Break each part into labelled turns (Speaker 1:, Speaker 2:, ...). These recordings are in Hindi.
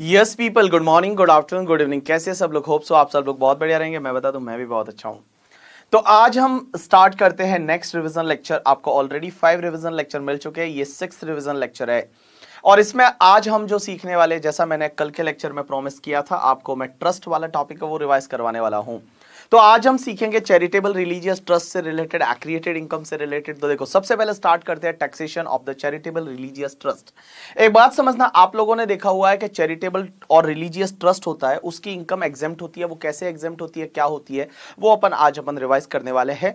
Speaker 1: Yes people good morning good afternoon good evening कैसे सब लोग होप सो आप सब लोग बहुत बढ़िया रहेंगे मैं बता दूं मैं भी बहुत अच्छा हूँ तो आज हम स्टार्ट करते हैं नेक्स्ट रिविजन लेक्चर आपको ऑलरेडी फाइव रिविजन लेक्चर मिल चुके हैं ये सिक्स रिविजन लेक्चर है और इसमें आज हम जो सीखने वाले जैसा मैंने कल के लेक्चर में प्रॉमिस किया था आपको मैं ट्रस्ट वाला टॉपिक वो रिवाइज करवाने वाला हूँ तो आज हम सीखेंगे चैरिटेबल रिलीजियस ट्रस्ट से रिलेटेड एक्रिएटेड इनकम से रिलेटेड तो देखो सबसे पहले स्टार्ट करते हैं taxation of the charitable religious trust एक बात समझना आप लोगों ने देखा हुआ है कि चैरिटेबल और रिलीजियस ट्रस्ट होता है उसकी इनकम एग्जेम्ट होती है वो कैसे एग्जेम्ट होती है क्या होती है वो अपन आज अपन रिवाइज करने वाले हैं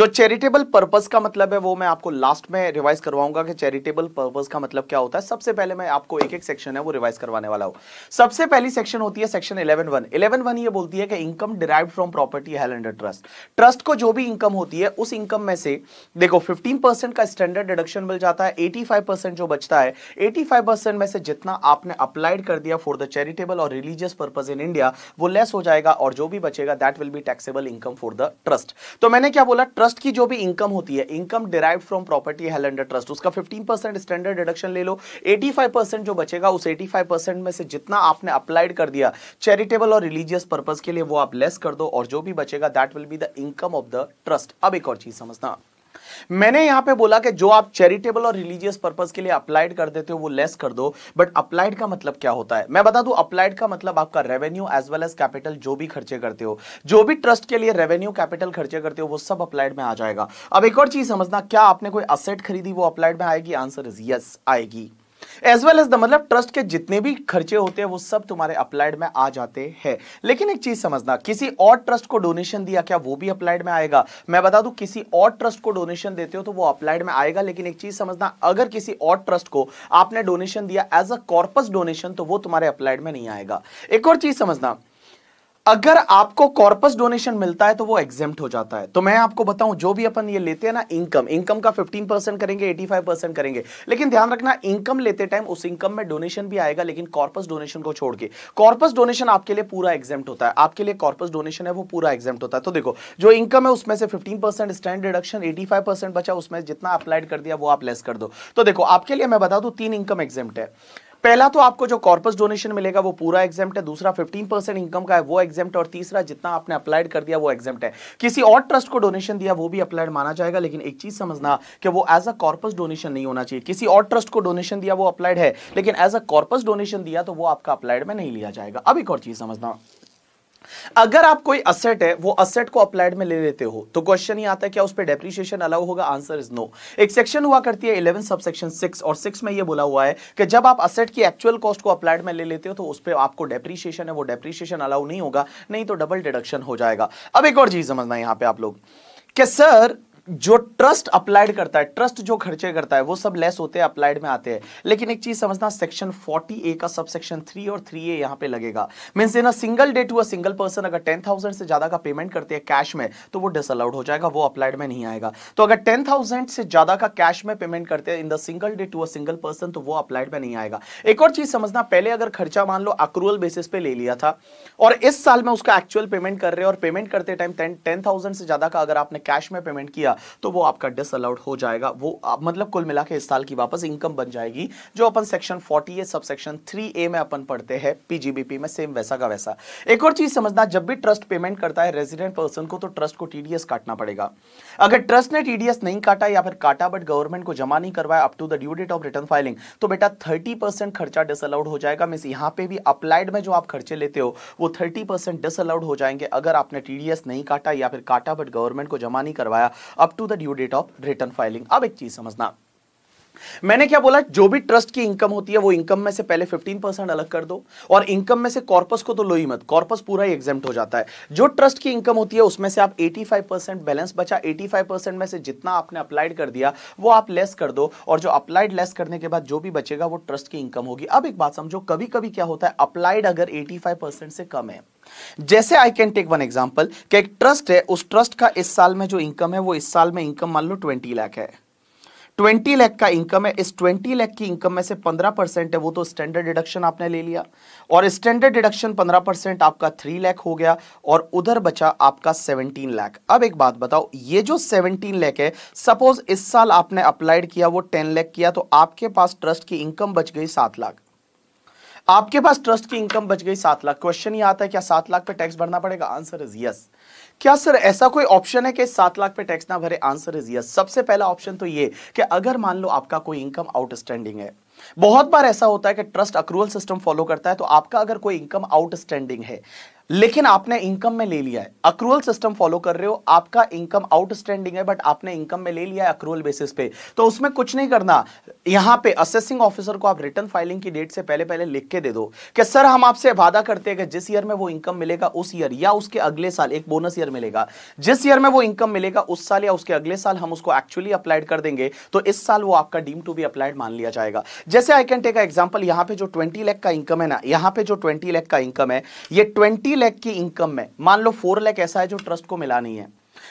Speaker 1: जो चैरिटेबल पर्पज का मतलब है वो मैं आपको लास्ट में रिवाइज करवाऊंगा कि चैरिटेबल पर्पज का मतलब क्या होता है सबसे पहले मैं आपको एक एक सेक्शन है वो रिवाइज करवाने वाला हूँ सबसे पहली सेक्शन होती है section eleven one eleven one ये बोलती है कि income derive from property property held under trust trust को जो भी इनकम होती है उस इनकम में से देखो 15 परसेंट का स्टैंडर्ड डिडक्शन मिल जाता है 85 परसेंट जो बचता है 85 परसेंट में से जितना आपने अप्लाइड कर दिया फॉर द चैरिटेबल और रिलीजियस पर्पज इन इंडिया वो लेस हो जाएगा और जो भी बचेगा that will be taxable income for the trust तो मैंने क्या बोला ट्रस्ट की जो भी इनकम होती है income derive from property held under trust उसका फिफ्टीन स्टैंडर्ड डिडक्शन ले लो एटी जो बचेगा उस एटी में से जितना आपने अप्लाइड कर दिया चैरिटेबल और रिलीजियस पर्पज के लिए वो आप लेस कर दो और जो जो भी बचेगा that will be the income of the trust अब एक और चीज समझना मैंने यहां पे बोला कि जो आप चैरिटेबल और रिलीजियस पर्पज के लिए अप्लाइड कर देते हो वो लेस कर दो बट अप्लाइड का मतलब क्या होता है मैं बता दूं अप्लाइड का मतलब आपका revenue as well as capital जो भी खर्चे करते हो जो भी ट्रस्ट के लिए रेवेन्यू कैपिटल खर्चे करते हो वो सब अप्लाइड में आ जाएगा अब एक और चीज समझना क्या आपने कोई असेट खरीदी वो अप्लाइड में आएगी आंसर इज यस आएगी एज वेल एज द मतलब ट्रस्ट के जितने भी खर्चे होते हैं वो सब तुम्हारे अप्लाइड में आ जाते हैं लेकिन एक चीज समझना किसी और ट्रस्ट को डोनेशन दिया क्या वो भी अप्लाइड में आएगा मैं बता दू किसी और ट्रस्ट को डोनेशन देते हो तो वो अप्लाइड में आएगा लेकिन एक चीज समझना अगर किसी और ट्रस्ट को आपने डोनेशन दिया एज अ कॉर्पस डोनेशन तो वो तुम्हारे अप्लाइड में नहीं आएगा एक और चीज समझना अगर आपको कॉर्पस डोनेशन मिलता है तो वो एग्जेम हो जाता है तो मैं आपको बताऊं जो भी अपन ये लेते हैं ना इनकम इनकम का 15 परसेंट करेंगे 85 परसेंट करेंगे लेकिन ध्यान रखना इनकम लेते टाइम उस इनकम में डोनेशन भी आएगा लेकिन कॉर्पस डोनेशन को छोड़ के कॉर्पस डोनेशन आपके लिए पूरा एग्जेम होता है आपके लिए कॉर्पस डोनेशन है वो पूरा एग्जेम होता है तो देखो जो इनकम है उसमें से फिफ्टीन स्टैंड डिडक्शन एटी बचा उसमें जितना अप्लाइड कर दिया वो आप लेस कर दो तो देखो आपके लिए मैं बता दू तीन इनकम एग्जेम्प्ट है पहला तो आपको जो कॉर्पस डोनेशन मिलेगा वो पूरा एग्जाम है दूसरा 15 परसेंट इनकम का है वो एग्जाम और तीसरा जितना आपने अप्लाइड कर दिया वो एग्जाम है किसी और ट्रस्ट को डोनेशन दिया वो भी अप्लाइड माना जाएगा लेकिन एक चीज समझना कि वो एज अ कॉर्पस डोनेशन नहीं होना चाहिए किसी और ट्रस्ट को डोनेशन दिया वो अप्लाइड है लेकिन एज अ कॉर्पस डोनेशन दिया तो वो आपका अप्लाइड में नहीं लिया जाएगा अब एक और चीज समझना अगर आप कोई असेट है वो असेट को अप्लाइड में ले लेते हो तो क्वेश्चन ही आता है क्या उस पर डेप्रीशिएशन अलाउ होगा आंसर इज नो एक सेक्शन हुआ करती है इलेवन सब सेक्शन सिक्स और सिक्स में ये बोला हुआ है कि जब आप असेट की एक्चुअल कॉस्ट को अप्लाइड में ले लेते हो तो उस पर आपको डेप्रीशिएशन है वो डेप्रीशिएशन अलाउ नहीं होगा नहीं तो डबल डिडक्शन हो जाएगा अब एक और चीज समझना है यहां पर आप लोग कि सर जो ट्रस्ट अप्लाइड करता है ट्रस्ट जो खर्चे करता है वो सब लेस होते हैं अप्लाइड में आते हैं लेकिन एक चीज समझना सेक्शन 40 ए का सब सेक्शन थ्री और थ्री ए यहां पे लगेगा mean in single day to a single person अगर टेन थाउजेंड से ज्यादा का पेमेंट करते हैं कैश में तो वो डिसअलाउड हो जाएगा वो अप्लाइड में नहीं आएगा तो अगर टेन थाउजेंड से ज्यादा का कैश में पेमेंट करते हैं in the single day to a single person तो वो अप्लाइड में नहीं आएगा एक और चीज समझना पहले अगर खर्चा मान लो अक्रूअल बेसिस पे ले लिया था और इस साल में उसका एक्चुअल पेमेंट कर रहे और पेमेंट करते टाइम टेन थाउजेंड से ज्यादा का अगर आपने कैश में पेमेंट किया तो वो आपका डिसअलाउड हो जाएगा वो आप, मतलब कुल मिला के इस साल की वापस इनकम बन जाएगी जो अपन सेक्शन फोर्टी ए सब सेक्शन थ्री ए में अपन पढ़ते हैं पीजीबीपी में सेम वैसा का वैसा एक और चीज समझना जब भी ट्रस्ट पेमेंट करता है रेजिडेंट पर्सन को तो ट्रस्ट को टीडीएस काटना पड़ेगा अगर ट्रस्ट ने टीडीएस नहीं काटा या फिर काटा बट गवर्नमेंट को जमा नहीं करवाया up to the due date of return filing तो बेटा थर्टी परसेंट खर्चा डिसअलाउड हो जाएगा मीन यहाँ पे भी अप्लाइड में जो आप खर्चे लेते हो वो थर्टी परसेंट डिसअलाउड हो जाएंगे अगर आपने टीडीएस नहीं काटा या फिर काटा बट गवर्नमेंट को जमा नहीं करवाया up to the due date of return filing अब एक चीज समझना मैंने क्या बोला जो भी ट्रस्ट की इनकम होती है वो इनकम में से पहले 15 परसेंट अलग कर दो और इनकम में से कॉर्पस को तो लो ही मत कॉर्पस पूरा ही एग्जाम हो जाता है जो ट्रस्ट की इनकम होती है उसमें से आप 85 परसेंट बैलेंस बचा 85 परसेंट में से जितना आपने अप्लाइड कर दिया वो आप लेस कर दो और जो अप्लाइड लेस करने के बाद जो भी बचेगा वो ट्रस्ट की इनकम होगी अब एक बात समझो कभी कभी क्या होता है अप्लाइड अगर एटी से कम है जैसे I can take one example एक ट्रस्ट है उस ट्रस्ट का इस साल में जो इनकम है वो इस साल में इनकम मान लो ट्वेंटी लाख है ट्वेंटी लैख का इनकम है इस ट्वेंटी लैख की इनकम में से पंद्रह परसेंट है वो तो स्टैंडर्ड डिडक्शन आपने ले लिया और स्टैंडर्ड डिडक्शन पंद्रह परसेंट आपका थ्री लैख हो गया और उधर बचा आपका सेवनटीन लैख अब एक बात बताओ ये जो सेवनटीन लैख है सपोज इस साल आपने अप्लाइड किया वो टेन लैख किया तो आपके पास ट्रस्ट की इनकम बच गई सात लाख आपके पास ट्रस्ट की इनकम बच गई सात लाख क्वेश्चन ये आता है क्या सात लाख पे टैक्स भरना पड़ेगा आंसर इज यस क्या सर ऐसा कोई ऑप्शन है कि सात लाख पे टैक्स ना भरे आंसर इज यस सबसे पहला ऑप्शन तो ये कि अगर मान लो आपका कोई इनकम आउटस्टैंडिंग है बहुत बार ऐसा होता है कि ट्रस्ट अक्रूवल सिस्टम फॉलो करता है तो आपका अगर कोई इनकम आउटस्टैंडिंग है लेकिन आपने इनकम में ले लिया है अक्रूअल सिस्टम फॉलो कर रहे हो आपका इनकम आउटस्टैंडिंग है बट आपने इनकम में ले लिया है अक्रूअल बेसिस पे तो उसमें कुछ नहीं करना यहां पे असेसिंग ऑफिसर को आप रिटर्न फाइलिंग की डेट से पहले पहले लिख के दे दो कि सर हम आपसे वादा करते हैं कि जिस ईयर में वो इनकम मिलेगा उस ईयर या उसके अगले साल एक बोनस ईयर मिलेगा जिस ईयर में वो इनकम मिलेगा उस साल या उसके अगले साल हम उसको एक्चुअली अप्लाइड कर देंगे तो इस साल वो आपका डीम टू बी अप्लाइड मान लिया जाएगा जैसे आई कैन टेक एग्जाम्पल यहाँ पे जो ट्वेंटी लैख का इनकम है ना यहाँ पे जो ट्वेंटी लैख का इनकम है ये ट्वेंटी लैख की इनकम में मान लो फोर लैख ऐसा है जो ट्रस्ट को मिला नहीं है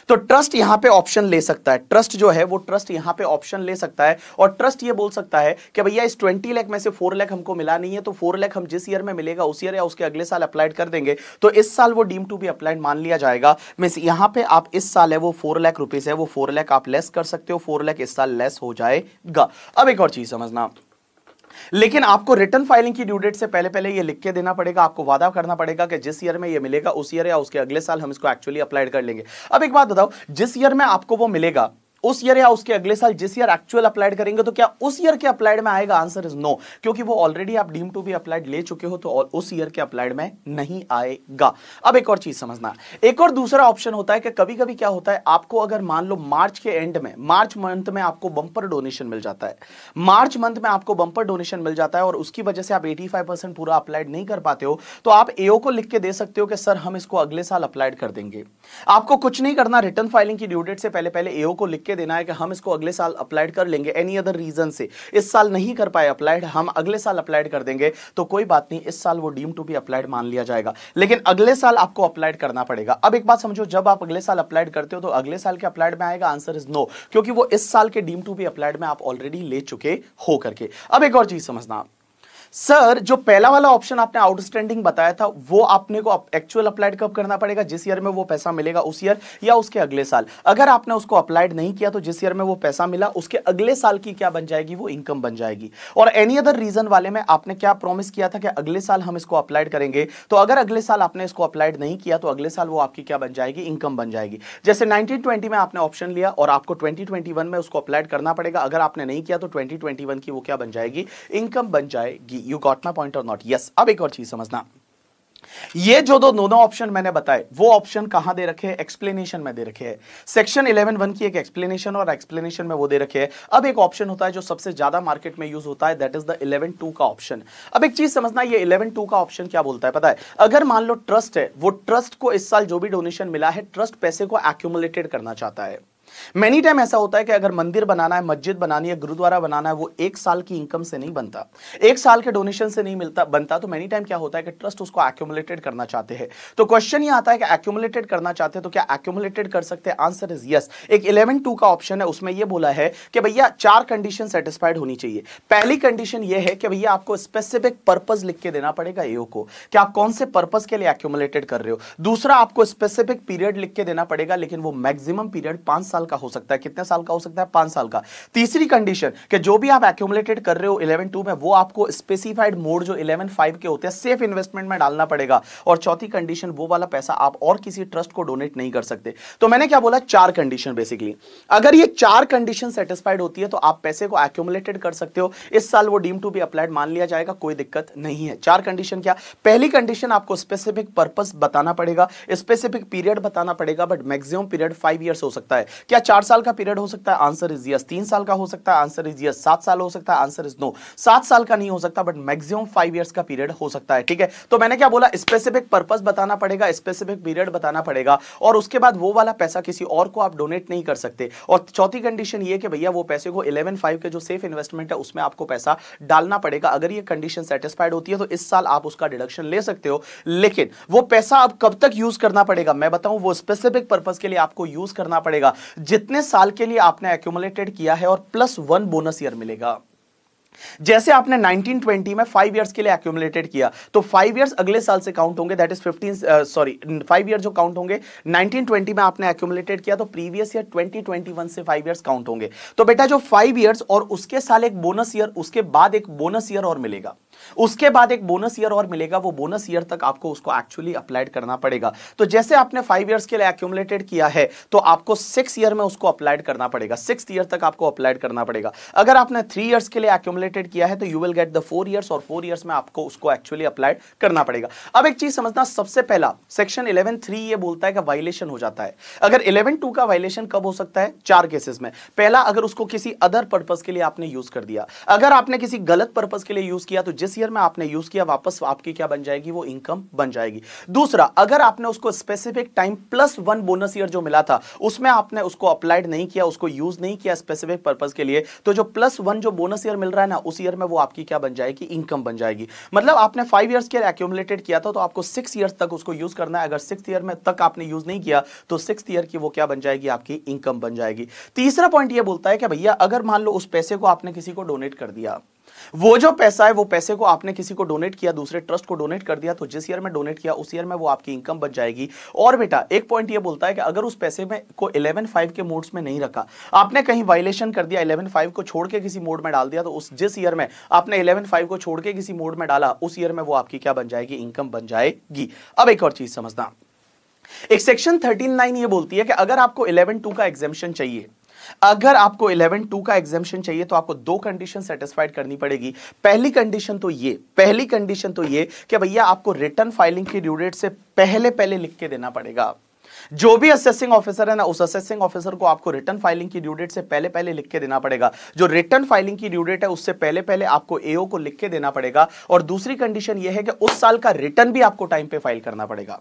Speaker 1: तो ट्रस्ट यहां पे ऑप्शन ले सकता है ट्रस्ट जो है वो ट्रस्ट यहां पे ऑप्शन ले सकता है और ट्रस्ट ये बोल सकता है कि भैया इस 20 लाख में से 4 लाख हमको मिला नहीं है तो 4 लाख हम जिस ईयर में मिलेगा उस ईयर या उसके अगले साल अप्लाइड कर देंगे तो इस साल वो डीम टू बी अप्लाइड मान लिया जाएगा मीन यहां पर आप इस साल है वो फोर लाख रुपीज है वो फोर लाख आप लेस कर सकते हो फोर लाख इस साल लेस हो जाएगा अब एक और चीज समझना लेकिन आपको रिटर्न फाइलिंग की ड्यू डेट से पहले पहले ये लिख के देना पड़ेगा आपको वादा करना पड़ेगा कि जिस ईयर में ये मिलेगा उस ईयर या उसके अगले साल हम इसको एक्चुअली अप्लाइड कर लेंगे अब एक बात बताओ जिस ईयर में आपको वो मिलेगा उस ईयर या उसके अगले साल जिस ईयर एक्चुअल अप्लाइड करेंगे तो क्या उस ईयर के अप्लाइड में आएगा आंसर इज नो क्योंकि वो ऑलरेडी आप डीम टू बी अप्लाइड ले चुके हो तो उस ईयर के अप्लाइड में नहीं आएगा अब एक और चीज समझना एक और दूसरा ऑप्शन होता है कि कभी कभी क्या होता है आपको अगर मान लो मार्च के एंड में मार्च मंथ में आपको बंपर डोनेशन मिल जाता है मार्च मंथ में आपको बंपर डोनेशन मिल जाता है और उसकी वजह से आप एटी पूरा अप्लाइड नहीं कर पाते हो तो आप एओ को लिख के दे सकते हो कि सर हम इसको अगले साल अप्लाइड कर देंगे आपको कुछ नहीं करना रिटर्न फाइलिंग की ड्यू डेट से पहले पहले एओ को लिख के देना है कि हम इसको अगले साल अप्लाइड कर लेंगे एनी अदर रीजन से इस साल नहीं कर पाए अप्लाइड हम अगले साल अप्लाइड कर देंगे तो कोई बात नहीं इस साल वो डीम टू बी अप्लाइड मान लिया जाएगा लेकिन अगले साल आपको अप्लाइड करना पड़ेगा अब एक बात समझो जब आप अगले साल अप्लाइड करते हो तो अगले साल के अप्लाइड में आएगा आंसर इज नो क्योंकि वो इस साल के डीम टू बी अप्लाइड में आप ऑलरेडी ले चुके हो करके अब एक और चीज समझना आप सर जो पहला वाला ऑप्शन आपने आउटस्टैंडिंग बताया था वो आपने को एक्चुअल अप्लाइड कब करना पड़ेगा जिस ईयर में वो पैसा मिलेगा उस ईयर या उसके अगले साल अगर आपने उसको अप्लाइड नहीं किया तो जिस ईयर में वो पैसा मिला उसके अगले साल की क्या बन जाएगी वो इनकम बन जाएगी और एनी अदर रीजन वाले में आपने क्या प्रॉमिस किया था कि अगले साल हम इसको अप्लाइड करेंगे तो अगर अगले साल आपने इसको अप्लाइड नहीं किया तो अगले साल वो आपकी क्या बन जाएगी इनकम बन जाएगी जैसे नाइनटीन में आपने ऑप्शन लिया और आपको ट्वेंटी में उसको अप्लाइड करना पड़ेगा अगर आपने नहीं किया तो ट्वेंटी की वो क्या बन जाएगी इनकम बन जाएगी यू गॉट माई पॉइंट और नॉट यस अब एक और चीज समझना ये जो दो दोनों ऑप्शन मैंने बताए वो ऑप्शन कहां दे रखे हैं एक्सप्लेनेशन में दे रखे हैं सेक्शन इलेवन वन की एक एक्सप्लेनेशन और एक्सप्लेनेशन में वो दे रखे हैं अब एक ऑप्शन होता है जो सबसे ज्यादा मार्केट में यूज होता है that is the eleven two का ऑप्शन अब एक चीज समझना ये इलेवन टू का ऑप्शन क्या बोलता है पता है अगर मान लो ट्रस्ट है वो ट्रस्ट को इस साल जो भी डोनेशन मिला है ट्रस्ट पैसे को एक्यूमुलेटेड करना चाहता है मेनी टाइम ऐसा होता है कि अगर मंदिर बनाना है मस्जिद बनानी है गुरुद्वारा बनाना है वो एक साल की इनकम से नहीं बनता एक साल के डोनेशन से नहीं मिलता बनता तो मेनी टाइम क्या होता है कि ट्रस्ट उसको एक्यूमुलेटेड करना चाहते हैं तो क्वेश्चन ये आता है कि एक्यूमुलेटेड करना चाहते हैं तो क्या एक्यूमुलेटेड कर सकते हैं आंसर इज यस एक इलेवन टू का ऑप्शन है उसमें यह बोला है कि भैया चार कंडीशन सेटिस्फाइड होनी चाहिए पहली कंडीशन यह है कि भैया आपको स्पेसिफिक पर्पज लिख के देना पड़ेगा एओ को कि आप कौन से पर्पज के लिए एक्यूमुलेटेड कर रहे हो दूसरा आपको स्पेसिफिक पीरियड लिख के देना पड़ेगा लेकिन वो मैक्सिमम पीरियड पांच साल साल का हो सकता है कितने साल का हो सकता है पांच साल का तीसरी कंडीशन कि जो भी आप एक्यूमुलेटेड कर रहे हो इलेवन टू में वो आपको स्पेसिफाइड मोड जो इलेवन फाइव के होते हैं सेफ इन्वेस्टमेंट में डालना पड़ेगा और चौथी कंडीशन वो वाला पैसा आप और किसी ट्रस्ट को डोनेट नहीं कर सकते तो मैंने क्या बोला चार कंडीशन बेसिकली अगर ये चार कंडीशन सेटिस्फाइड होती है तो आप पैसे को एक्यूमुलेटेड कर सकते हो इस साल वो डीम टू बी अप्लाइड मान लिया जाएगा कोई दिक्कत नहीं है चार कंडीशन क्या पहली कंडीशन आपको स्पेसिफिक पर्पस बताना पड़ेगा स्पेसिफिक पीरियड बताना पड़ेगा but maximum period five years हो सकता है क्या चार साल का पीरियड हो सकता है आंसर इज यस तीन साल का हो सकता है आंसर इज यस सात साल हो सकता है आंसर इज नो सात साल का नहीं हो सकता बट मैक्सिमम फाइव ईयर्स का पीरियड हो सकता है ठीक है तो मैंने क्या बोला स्पेसिफिक पर्पज बताना पड़ेगा स्पेसिफिक पीरियड बताना पड़ेगा और उसके बाद वो वाला पैसा किसी और को आप डोनेट नहीं कर सकते और चौथी कंडीशन ये कि भैया वो पैसे को इलेवन फाइव के जो सेफ इन्वेस्टमेंट है उसमें आपको पैसा डालना पड़ेगा अगर ये कंडीशन सेटिस्फाइड होती है तो इस साल आप उसका डिडक्शन ले सकते हो लेकिन वो पैसा आप कब तक यूज करना पड़ेगा मैं बताऊं वो स्पेसिफिक पर्पज के लिए आपको यूज करना पड़ेगा जितने साल के लिए आपने एक्यूमुलेटेड किया है और प्लस वन बोनस ईयर मिलेगा जैसे आपने 1920 में फाइव इयर्स के लिए एक्यूमुलेटेड किया तो फाइव इयर्स अगले साल से काउंट होंगे that is fifteen sorry five years जो काउंट होंगे 1920 में आपने एक्यूमुलेटेड किया तो प्रीवियस ईयर 2021 से फाइव इयर्स काउंट होंगे तो बेटा जो फाइव इयर्स और उसके साल एक बोनस ईयर उसके बाद एक बोनस ईयर और मिलेगा उसके बाद एक बोनस ईयर और मिलेगा वो बोनस ईयर तक आपको उसको एक्चुअली अप्लाइड करना पड़ेगा तो जैसे आपने फाइव ईयर्स के लिए एक्यूमुलेटेड किया है तो आपको सिक्स ईयर में उसको अप्लाइड करना पड़ेगा सिक्स ईयर तक आपको अप्लाइड करना पड़ेगा अगर आपने थ्री ईयर्स के लिए एक्यूमुलेटेड किया है तो you will get the four years और फोर ईयर्स में आपको उसको एक्चुअली अप्लाइड करना पड़ेगा अब एक चीज समझना सबसे पहला सेक्शन इलेवन थ्री ये बोलता है कि वायलेशन हो जाता है अगर इलेवन टू का वायलेशन कब हो सकता है चार केसेस में पहला अगर उसको किसी अदर पर्पज के लिए आपने यूज कर दिया अगर आपने किसी गलत पर्पज के लिए यूज किया तो जिस ईयर में आपने यूज किया वापस आपकी क्या बन जाएगी वो इनकम बन जाएगी दूसरा अगर आपने उसको specific time plus one bonus year जो मिला था उसमें आपने उसको अप्लाइड नहीं किया उसको यूज नहीं किया स्पेसिफिक पर्पज के लिए तो जो प्लस वन जो बोनस ईयर मिल रहा है ना उस ईयर में वो आपकी क्या बन जाएगी इनकम बन जाएगी मतलब आपने फाइव ईयर्स के एक्यूमुलेटेड किया था तो आपको सिक्स ईयर तक उसको यूज करना है अगर सिक्स ईयर में तक आपने यूज नहीं किया तो सिक्स ईयर की वो क्या बन जाएगी आपकी इनकम बन जाएगी तीसरा पॉइंट ये बोलता है कि भैया अगर मान लो उस पैसे को आपने किसी को डोनेट कर दिया वो जो पैसा है वो पैसे को आपने किसी को डोनेट किया दूसरे ट्रस्ट को डोनेट कर दिया तो जिस ईयर में डोनेट किया उस ईयर में वो आपकी इनकम बच जाएगी और बेटा एक पॉइंट ये बोलता है कि अगर उस पैसे में को इलेवन फाइव के मोड्स में नहीं रखा आपने कहीं वायलेशन कर दिया इलेवन फाइव को छोड़ के किसी मोड में डाल दिया तो उस जिस ईयर में आपने इलेवन फाइव को छोड़ के किसी मोड में डाला उस ईयर में वो आपकी क्या बन जाएगी इनकम बन जाएगी अब एक और चीज समझना एक सेक्शन थर्टीन नाइन ये बोलती है कि अगर आपको इलेवन टू का एग्जामेशन चाहिए अगर आपको इलेवन टू का एग्जामेशन चाहिए तो आपको दो कंडीशन सेटिस्फाइड करनी पड़ेगी पहली कंडीशन तो ये पहली कंडीशन तो ये कि भैया आपको रिटर्न फाइलिंग की ड्यूडेट से पहले पहले लिख के देना पड़ेगा जो भी असेसिंग ऑफिसर है ना उस असेसिंग ऑफिसर को आपको रिटर्न फाइलिंग की ड्यूडेट से पहले पहले लिख के देना पड़ेगा जो रिटर्न फाइलिंग की ड्यूडेट है उससे पहले पहले आपको एओ को लिख के देना पड़ेगा और दूसरी कंडीशन यह है कि उस साल का रिटर्न भी आपको टाइम पे फाइल करना पड़ेगा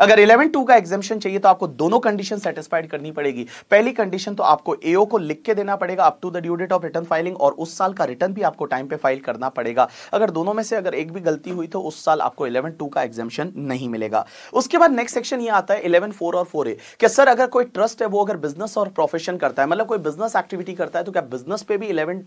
Speaker 1: अगर इलेवन टू का एग्जामेशन चाहिए तो आपको दोनों कंडीशन सेटिस्फाइड करनी पड़ेगी पहली कंडीशन तो आपको एओ को लिख के देना पड़ेगा up to the due date of return filing और उस साल का रिटर्न भी आपको टाइम पे फाइल करना पड़ेगा अगर दोनों में से अगर एक भी गलती हुई तो उस साल आपको इलेवन टू का एग्जामेशन नहीं मिलेगा उसके बाद नेक्स्ट सेक्शन ये आता है इलेवन फोर और फोर ए कि सर अगर कोई ट्रस्ट है वो अगर बिजनेस और प्रोफेशन करता है मतलब कोई बिजनेस एक्टिविटी करता है तो क्या बिजनेस पे भी इलेवन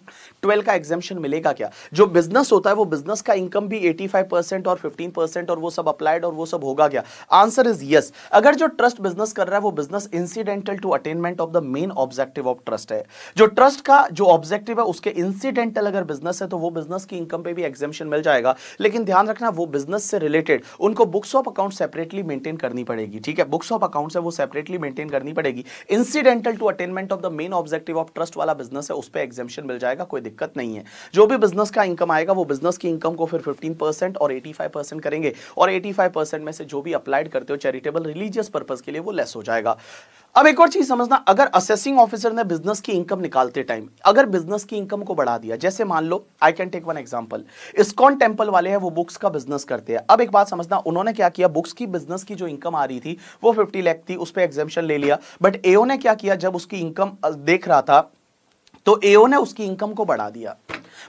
Speaker 1: ट्वेल्व का एग्जामेशन मिलेगा क्या जो बिजनेस होता है वो बिजनेस का इनकम भी एटी और फिफ्टीन और वो सब अप्लाइड और वो सब होगा क्या आंसर आंसर इज यस अगर जो ट्रस्ट बिजनेस कर रहा है वो business incidental to attainment of the main objective of trust है जो ट्रस्ट का जो ऑब्जेक्टिव है उसके इंसिडेंटल अगर बिजनेस है तो वो बिजनेस की इनकम पे भी एग्जेम्शन मिल जाएगा लेकिन ध्यान रखना वो बिजनेस से रिलेटेड उनको books of account separately maintain करनी पड़ेगी ठीक है बुक्स ऑफ अकाउंट है वो सेपरेटली मेंटेन करनी पड़ेगी incidental to attainment of the main objective of trust वाला बिजनेस है उस पर एग्जेम्शन मिल जाएगा कोई दिक्कत नहीं है जो भी बिजनेस का इनकम आएगा वो बिजनेस की इनकम को फिर फिफ्टीन और एटी करेंगे और एटी में से जो भी अप्लाइड कर करते हो चैरिटेबल रिलीजियस पर्पज के लिए वो लेस हो जाएगा अब एक और चीज समझना अगर असेसिंग ऑफिसर ने बिजनेस की इनकम निकालते टाइम अगर बिजनेस की इनकम को बढ़ा दिया जैसे मान लो I can take one example ISKCON temple वाले हैं वो बुक्स का बिजनेस करते हैं अब एक बात समझना उन्होंने क्या किया बुक्स की बिजनेस की जो इनकम आ रही थी वो फिफ्टी लैख थी उस पर एग्जामेशन ले लिया बट एओ ने क्या किया जब उसकी इनकम देख रहा था तो एओ ने उसकी इनकम को बढ़ा दिया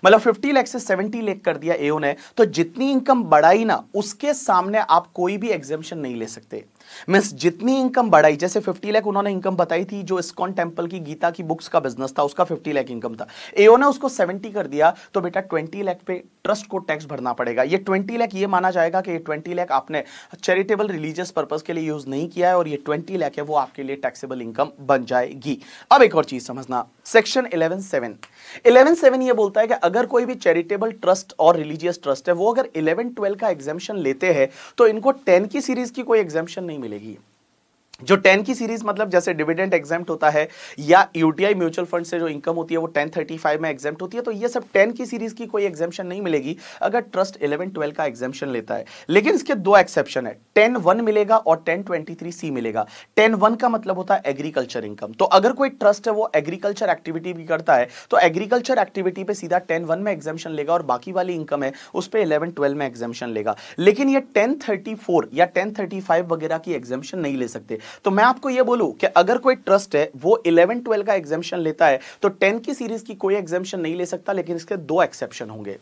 Speaker 1: मतलब 50 लाख से 70 लाख कर दिया एओ ने तो जितनी इनकम बढ़ाई ना उसके सामने आप कोई भी एग्जेम्शन नहीं ले सकते मीन्स जितनी इनकम बढ़ाई जैसे 50 लाख उन्होंने इनकम बताई थी जो इस्कॉन टेम्पल की गीता की बुक्स का बिजनेस था उसका 50 लाख इनकम था एओ ने उसको 70 कर दिया तो बेटा 20 लाख पे ट्रस्ट को टैक्स भरना पड़ेगा ये 20 लाख ये माना जाएगा कि ये 20 लाख आपने चैरिटेबल रिलीजियस पर्पज के लिए यूज नहीं किया है और ये 20 लाख है वो आपके लिए टैक्सेबल इनकम बन जाएगी अब एक और चीज समझना सेक्शन इलेवन सेवन ये बोलता है कि अगर कोई भी चैरिटेबल ट्रस्ट और रिलीजियस ट्रस्ट है वो अगर इलेवन ट्वेल्व का एग्जामेशन लेते हैं तो इनको टेन की सीरीज की कोई एग्जामेशन नहीं मिलेगी जो टेन की सीरीज मतलब जैसे डिविडेंड एग्जाम होता है या यूटीआई म्यूचुअल फंड से जो इनकम होती है वो टेन थर्टी फाइव में एग्जाम होती है तो ये सब टेन की सीरीज की कोई एग्जामेशन नहीं मिलेगी अगर ट्रस्ट इलेवन ट्वेल्व का एग्जामेशन लेता है लेकिन इसके दो एक्सेप्शन है टेन वन मिलेगा और टेन ट्वेंटी थ्री सी मिलेगा टेन वन का मतलब होता है एग्रीकल्चर इनकम तो अगर कोई ट्रस्ट है वो एग्रीकल्चर एक्टिविटी भी करता है तो एग्रीकल्चर एक्टिविटी पे सीधा टेन वन में एग्जामेशन लेगा और बाकी वाली इनकम है उस पर इलेवन ट्वेल्व में एग्जामेशन लेगा लेकिन ये टेन थर्टी फोर या टेन थर्टी फाइव वगैरह की एग्जामेशन नहीं ले सकते तो मैं आपको ये बोलू कि अगर कोई ट्रस्ट है वो इलेवन ट्वेल्व का एग्जामेशन लेता है तो टेन की सीरीज की कोई एग्जामेशन नहीं ले सकता लेकिन इसके दो एक्सेप्शन होंगे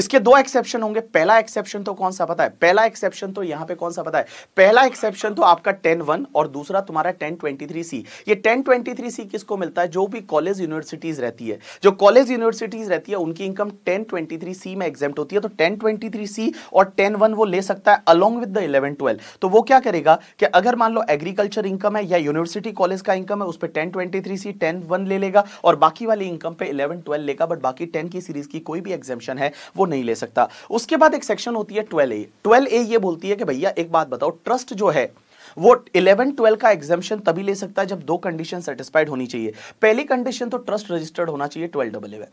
Speaker 1: इसके दो एक्सेप्शन होंगे पहला एक्सेप्शन तो कौन सा पता है पहला एक्सेप्शन तो यहां पे कौन सा पता है पहला एक्सेप्शन तो आपका टेन वन और दूसरा तुम्हारा टेन ट्वेंटी थ्री सी ये टेन ट्वेंटी थ्री सी किसको मिलता है जो भी कॉलेज यूनिवर्सिटीज रहती है जो कॉलेज यूनिवर्सिटीज रहती है उनकी income ten twenty three C में एग्जाम होती है तो टेन ट्वेंटी थ्री सी और टेन वन वो ले सकता है along with the eleven twelve तो वो क्या करेगा कि अगर मान लो एग्रीकल्चर इनकम है या यूनिवर्सिटी कॉलेज का इनकम है उस पर ten twenty three C ten one ले लेगा और बाकी वाली इनकम पे इलेवन ट्वेल्व लेगा बट बाकी टेन की सीरीज की कोई भी एग्जेप्शन है वो वो नहीं ले सकता उसके बाद एक सेक्शन होती है ट्वेल्व ए ट्वेल्व ए ये बोलती है कि भैया एक बात बताओ ट्रस्ट जो है वो 11 12 का एग्जामेशन तभी ले सकता है जब दो कंडीशन सेटिस्फाइड होनी चाहिए पहली कंडीशन तो ट्रस्ट रजिस्टर्ड होना चाहिए twelve double A one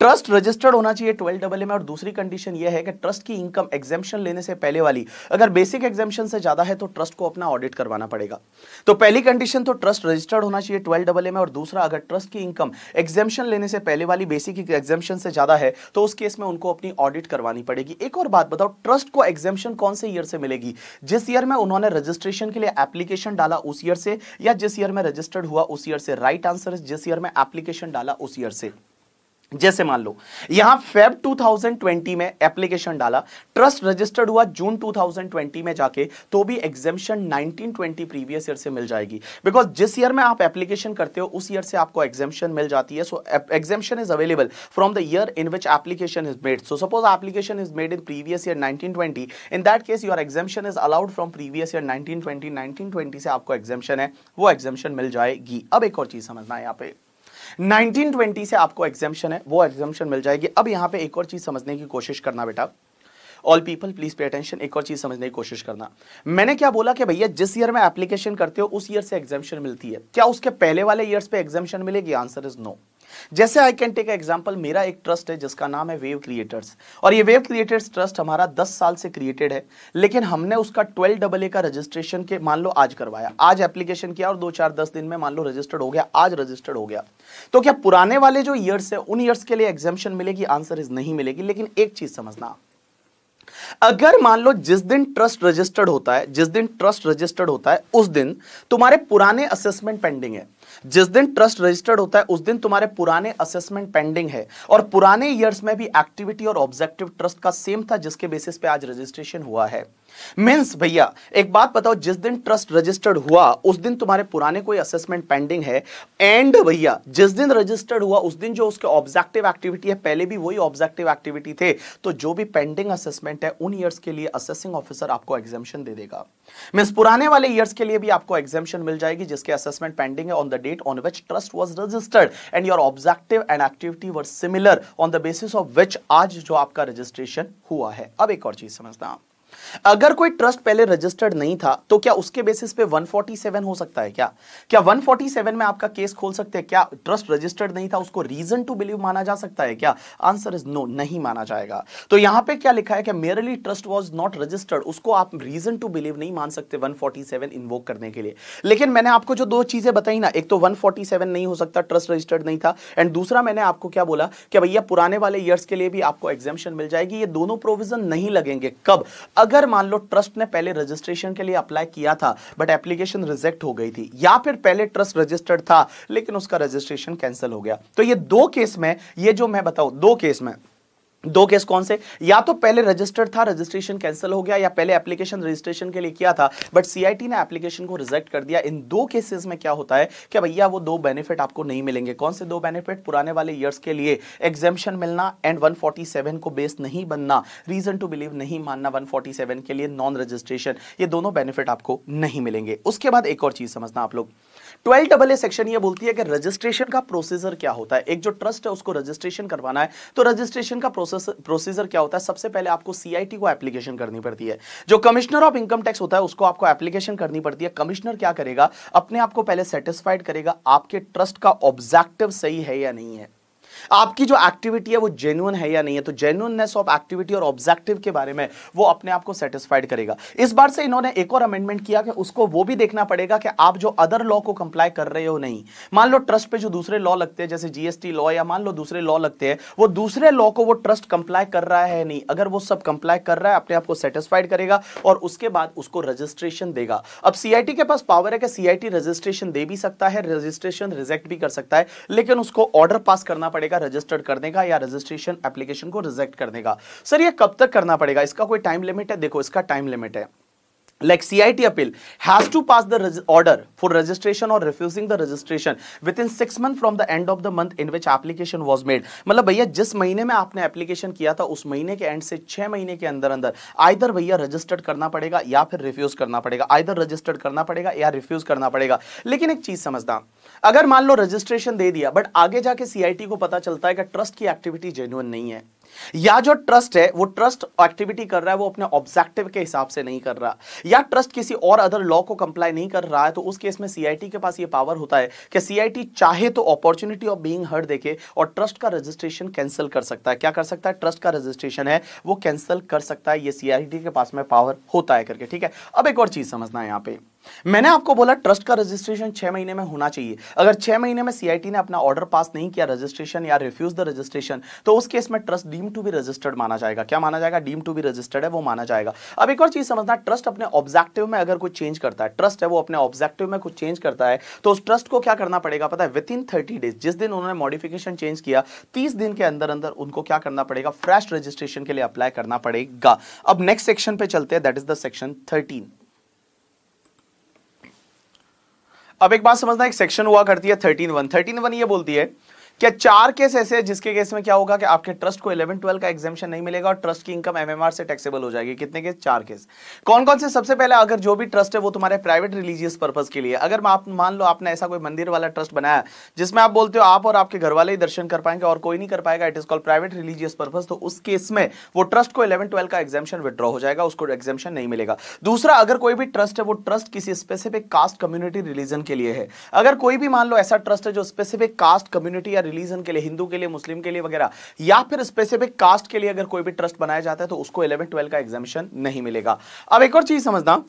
Speaker 1: trust registered होना चाहिए ट्वेल्व डबल में और दूसरी कंडीशन यह है कि ट्रस्ट की इनकम एग्जामेशन लेने से पहले वाली अगर बेसिक एग्जामेशन से ज्यादा है तो ट्रस्ट को अपना ऑडिट करवाना पड़ेगा तो पहली कंडीशन तो ट्रस्ट रजिस्टर्ड होना चाहिए ट्वेल्व डबल में और दूसरा अगर ट्रस्ट की इनकम एग्जामेशन लेने से पहले वाली बेसिक एग्जामेशन से ज्यादा है तो उस केस में उनको अपनी ऑडिट करवानी पड़ेगी एक और बात बताओ ट्रस्ट को एग्जामेशन कौन से ईयर से मिलेगी जिस ईयर में उन्होंने रजिस्ट्रेशन के लिए एप्लीकेशन डाला उस ईयर से या जिस ईयर में रजिस्टर्ड हुआ उस ईयर से राइट right आंसर जिस ईयर में एप्लीकेशन डाला उस ईयर से जैसे मान लो यहां फेब 2020 में एप्लीकेशन डाला ट्रस्ट रजिस्टर्ड हुआ जून 2020 में जाके तो भी एग्जेम्पन 1920 प्रीवियस ईयर से मिल जाएगी बिकॉज जिस ईयर में आप एप्लीकेशन करते हो उस ईयर से आपको एग्जेम्पन मिल जाती है so exemption is available from the year in which application is made so suppose application is made in previous year 1920 in that case your exemption is allowed from previous year nineteen twenty से आपको एग्जेम्पन है वो एग्जेम्पन मिल जाएगी अब एक और चीज समझना है यहाँ पे 1920 से आपको एग्जामेशन है वो एग्जामेशन मिल जाएगी अब यहाँ पे एक और चीज़ समझने की कोशिश करना बेटा all people please pay attention एक और चीज़ समझने की कोशिश करना मैंने क्या बोला कि भैया जिस ईयर में एप्लीकेशन करते हो उस ईयर से एग्जामेशन मिलती है क्या उसके पहले वाले ईयर पे एग्जामेशन मिलेगी आंसर इज नो no. जैसे आई कैन टेक एग्जाम्पल मेरा एक ट्रस्ट है जिसका नाम है वेव क्रिएटर्स और ये वेव क्रिएटर्स ट्रस्ट हमारा 10 साल से क्रिएटेड है लेकिन हमने उसका ट्वेल्व डबल ए का रजिस्ट्रेशन के मान लो आज करवाया आज एप्लीकेशन किया और दो चार दस दिन में मान लो रजिस्टर्ड हो गया आज रजिस्टर्ड हो गया तो क्या पुराने वाले जो ईयर्स है उन ईयर्स के लिए एग्जामेशन मिलेगी आंसर इज नहीं मिलेगी लेकिन एक चीज समझना अगर मान लो जिस दिन ट्रस्ट रजिस्टर्ड होता है जिस दिन ट्रस्ट रजिस्टर्ड होता है उस दिन तुम्हारे पुराने असेसमेंट पेंडिंग है जिस दिन ट्रस्ट रजिस्टर्ड होता है उस दिन तुम्हारे पुराने असेसमेंट पेंडिंग है और पुराने ईयर्स में भी एक्टिविटी और ऑब्जेक्टिव ट्रस्ट का सेम था जिसके बेसिस पे आज रजिस्ट्रेशन हुआ है मीन्स भैया एक बात बताओ जिस दिन ट्रस्ट रजिस्टर्ड हुआ उस दिन तुम्हारे पुराने कोई असेसमेंट पेंडिंग है एंड भैया जिस दिन रजिस्टर्ड हुआ उस दिन जो उसके ऑब्जेक्टिव एक्टिविटी है पहले भी वही ऑब्जेक्टिव एक्टिविटी थे तो जो भी पेंडिंग असेसमेंट है उन ईयर्स के लिए असेसिंग ऑफिसर आपको एग्जामेशन दे देगा मीन्स पुराने वाले ईयर्स के लिए भी आपको एग्जामेशन मिल जाएगी जिसके असेसमेंट पेंडिंग है on the date on which trust was registered and your objective and activity were similar on the basis of which आज जो आपका रजिस्ट्रेशन हुआ है अब एक और चीज समझता समझना अगर कोई ट्रस्ट पहले रजिस्टर्ड नहीं था तो क्या उसके बेसिस पे 147 हो सकता है क्या क्या 147 में आपका केस खोल सकते हैं क्या ट्रस्ट रजिस्टर्ड नहीं था उसको रीजन टू बिलीव माना जा सकता है क्या आंसर इज नो नहीं माना जाएगा तो यहां पे क्या लिखा है कि merely trust was not registered उसको आप रीजन टू बिलीव नहीं मान सकते 147 इन्वोक करने के लिए लेकिन मैंने आपको जो दो चीजें बताई ना एक तो 147 नहीं हो सकता ट्रस्ट रजिस्टर्ड नहीं था एंड दूसरा मैंने आपको क्या बोला कि भैया पुराने वाले ईयर्स के लिए भी आपको एग्जामेशन मिल जाएगी ये दोनों प्रोविजन नहीं लगेंगे कब अगर अगर मान लो ट्रस्ट ने पहले रजिस्ट्रेशन के लिए अप्लाई किया था बट एप्लीकेशन रिजेक्ट हो गई थी या फिर पहले ट्रस्ट रजिस्टर्ड था लेकिन उसका रजिस्ट्रेशन कैंसिल हो गया तो ये दो केस में ये जो मैं बताऊं दो केस में दो केस कौन से या तो पहले रजिस्टर्ड था रजिस्ट्रेशन कैंसिल हो गया या पहले एप्लीकेशन रजिस्ट्रेशन के लिए किया था बट सीआईटी ने एप्लीकेशन को रिजेक्ट कर दिया इन दो केसेस में क्या होता है कि भैया वो दो बेनिफिट आपको नहीं मिलेंगे कौन से दो बेनिफिट पुराने वाले ईयर्स के लिए एग्जेम्पन मिलना एंड वन को बेस नहीं बनना रीजन टू बिलीव नहीं मानना वन के लिए नॉन रजिस्ट्रेशन ये दोनों बेनिफिट आपको नहीं मिलेंगे उसके बाद एक और चीज समझना आप लोग ट्वेल्व डबल ए सेक्शन ये बोलती है कि रजिस्ट्रेशन का प्रोसीजर क्या होता है एक जो ट्रस्ट है उसको रजिस्ट्रेशन करवाना है तो रजिस्ट्रेशन का प्रोसेस प्रोसीजर क्या होता है सबसे पहले आपको सीआईटी को एप्लीकेशन करनी पड़ती है जो कमिश्नर ऑफ इनकम टैक्स होता है उसको आपको एप्लीकेशन करनी पड़ती है कमिश्नर क्या करेगा अपने आप को पहले सेटिस्फाइड करेगा आपके ट्रस्ट का ऑब्जेक्टिव सही है या नहीं है आपकी जो एक्टिविटी है वो जेन्यून है या नहीं है तो जेन्यूननेस ऑफ एक्टिविटी और ऑब्जेक्टिव के बारे में वो अपने आप को सेटिस्फाइड करेगा इस बार से इन्होंने एक और अमेंडमेंट किया कि उसको वो भी देखना पड़ेगा कि आप जो अदर लॉ को कंप्लाई कर रहे हो नहीं मान लो ट्रस्ट पे जो दूसरे लॉ लगते हैं जैसे जीएसटी लॉ या मान लो दूसरे लॉ लगते हैं वो दूसरे लॉ को वो ट्रस्ट कंप्लाई कर रहा है नहीं अगर वो सब कंप्लाई कर रहा है अपने आप को सेटिस्फाइड करेगा और उसके बाद उसको रजिस्ट्रेशन देगा अब सीआईटी के पास पावर है कि सीआईटी रजिस्ट्रेशन दे भी सकता है रजिस्ट्रेशन रिजेक्ट भी कर सकता है लेकिन उसको ऑर्डर पास करना पड़ेगा का रजिस्टर्ड कर देगा या रजिस्ट्रेशन एप्लीकेशन को रिजेक्ट कर देगा सर ये कब तक करना पड़ेगा इसका कोई टाइम लिमिट है देखो इसका टाइम लिमिट है like CIT appeal has to pass the order for registration or refusing the registration within six months from the end of the month in which application was made मतलब भैया जिस महीने में आपने एप्लीकेशन किया था उस महीने के एंड से छः महीने के अंदर अंदर आइधर भैया रजिस्टर्ड करना पड़ेगा या फिर रिफ्यूज करना पड़ेगा आइधर रजिस्टर्ड करना पड़ेगा या रिफ्यूज करना पड़ेगा लेकिन एक चीज़ समझना अगर मान लो रजिस्ट्रेशन दे दिया बट आगे जाके सी को पता चलता है कि ट्रस्ट की एक्टिविटी जेन्यून नहीं है या जो ट्रस्ट है वो ट्रस्ट एक्टिविटी कर रहा है वो अपने ऑब्जेक्टिव के हिसाब से नहीं कर रहा या ट्रस्ट किसी और अदर लॉ को कंप्लाई नहीं कर रहा है तो उस केस में सीआईटी के पास ये पावर होता है कि सीआईटी चाहे तो अपॉर्चुनिटी ऑफ बीइंग हर्ड देखे और ट्रस्ट का रजिस्ट्रेशन कैंसिल कर सकता है क्या कर सकता है ट्रस्ट का रजिस्ट्रेशन है वो कैंसिल कर सकता है ये सीआईटी के पास में पावर होता है करके ठीक है अब एक और चीज समझना है यहां पर मैंने आपको बोला ट्रस्ट का रजिस्ट्रेशन छह महीने में होना चाहिए अगर छह महीने में सीआईटी ने अपना ऑर्डर पास नहीं किया रजिस्ट्रेशन या रिफ्यूज द रजिस्ट्रेशन तो उस केस में trust deem to be registered माना जाएगा क्या माना जाएगा डीम टू बी रजिस्टर्ड है वो माना जाएगा अब एक और चीज समझना ट्रस्ट अपने ऑब्जेक्टिव में अगर कुछ चेंज करता है ट्रस्ट है वो अपने ऑब्जेक्टिव में कुछ चेंज करता है तो उस ट्रस्ट को क्या करना पड़ेगा पता है विद इन थर्टी डेज जिस दिन उन्होंने मॉडिफिकेशन चेंज किया तीस दिन के अंदर अंदर उनको क्या करना पड़ेगा फ्रेश रजिस्ट्रेशन के लिए अप्लाई करना पड़ेगा अब नेक्स्ट सेक्शन पे चलते हैं that is the section thirteen अब एक बात समझना एक सेक्शन हुआ करती है थर्टीन वन थर्टीन वन ये बोलती है क्या चार केस ऐसे हैं जिसके केस में क्या होगा कि आपके ट्रस्ट को 11 12 का एग्जामेशन नहीं मिलेगा और ट्रस्ट की इनकम एमएमआर से टैक्सेबल हो जाएगी कितने केस चार केस कौन कौन से सबसे पहले अगर जो भी ट्रस्ट है वो तुम्हारे प्राइवेट रिलीजियस पर्पज के लिए अगर आप मान लो आपने ऐसा कोई मंदिर वाला ट्रस्ट बनाया जिसमें आप बोलते हो आप और आपके घर वाले ही दर्शन कर पाएंगे और कोई नहीं कर पाएगा it is call private religious purpose तो उस केस में वो ट्रस्ट को इलेवन ट्वेल्व का एग्जामेशन विद्रॉ हो जाएगा उसको एग्जामेशन नहीं मिलेगा दूसरा अगर कोई भी ट्रस्ट है वो ट्रस्ट किसी स्पेसिफिक कास्ट कम्युनिटी रिलीजन के लिए है अगर कोई भी मान लो ऐसा ट्रस्ट है जो स्पेसिफिक कास्ट कम्युनिटी या रिलीजन के लिए हिंदू के लिए मुस्लिम के लिए वगैरह या फिर स्पेसिफिक कास्ट के लिए अगर कोई भी ट्रस्ट बनाया जाता है तो उसको इलेवन ट्वेल्व का एग्जामिशन नहीं मिलेगा अब एक और चीज समझना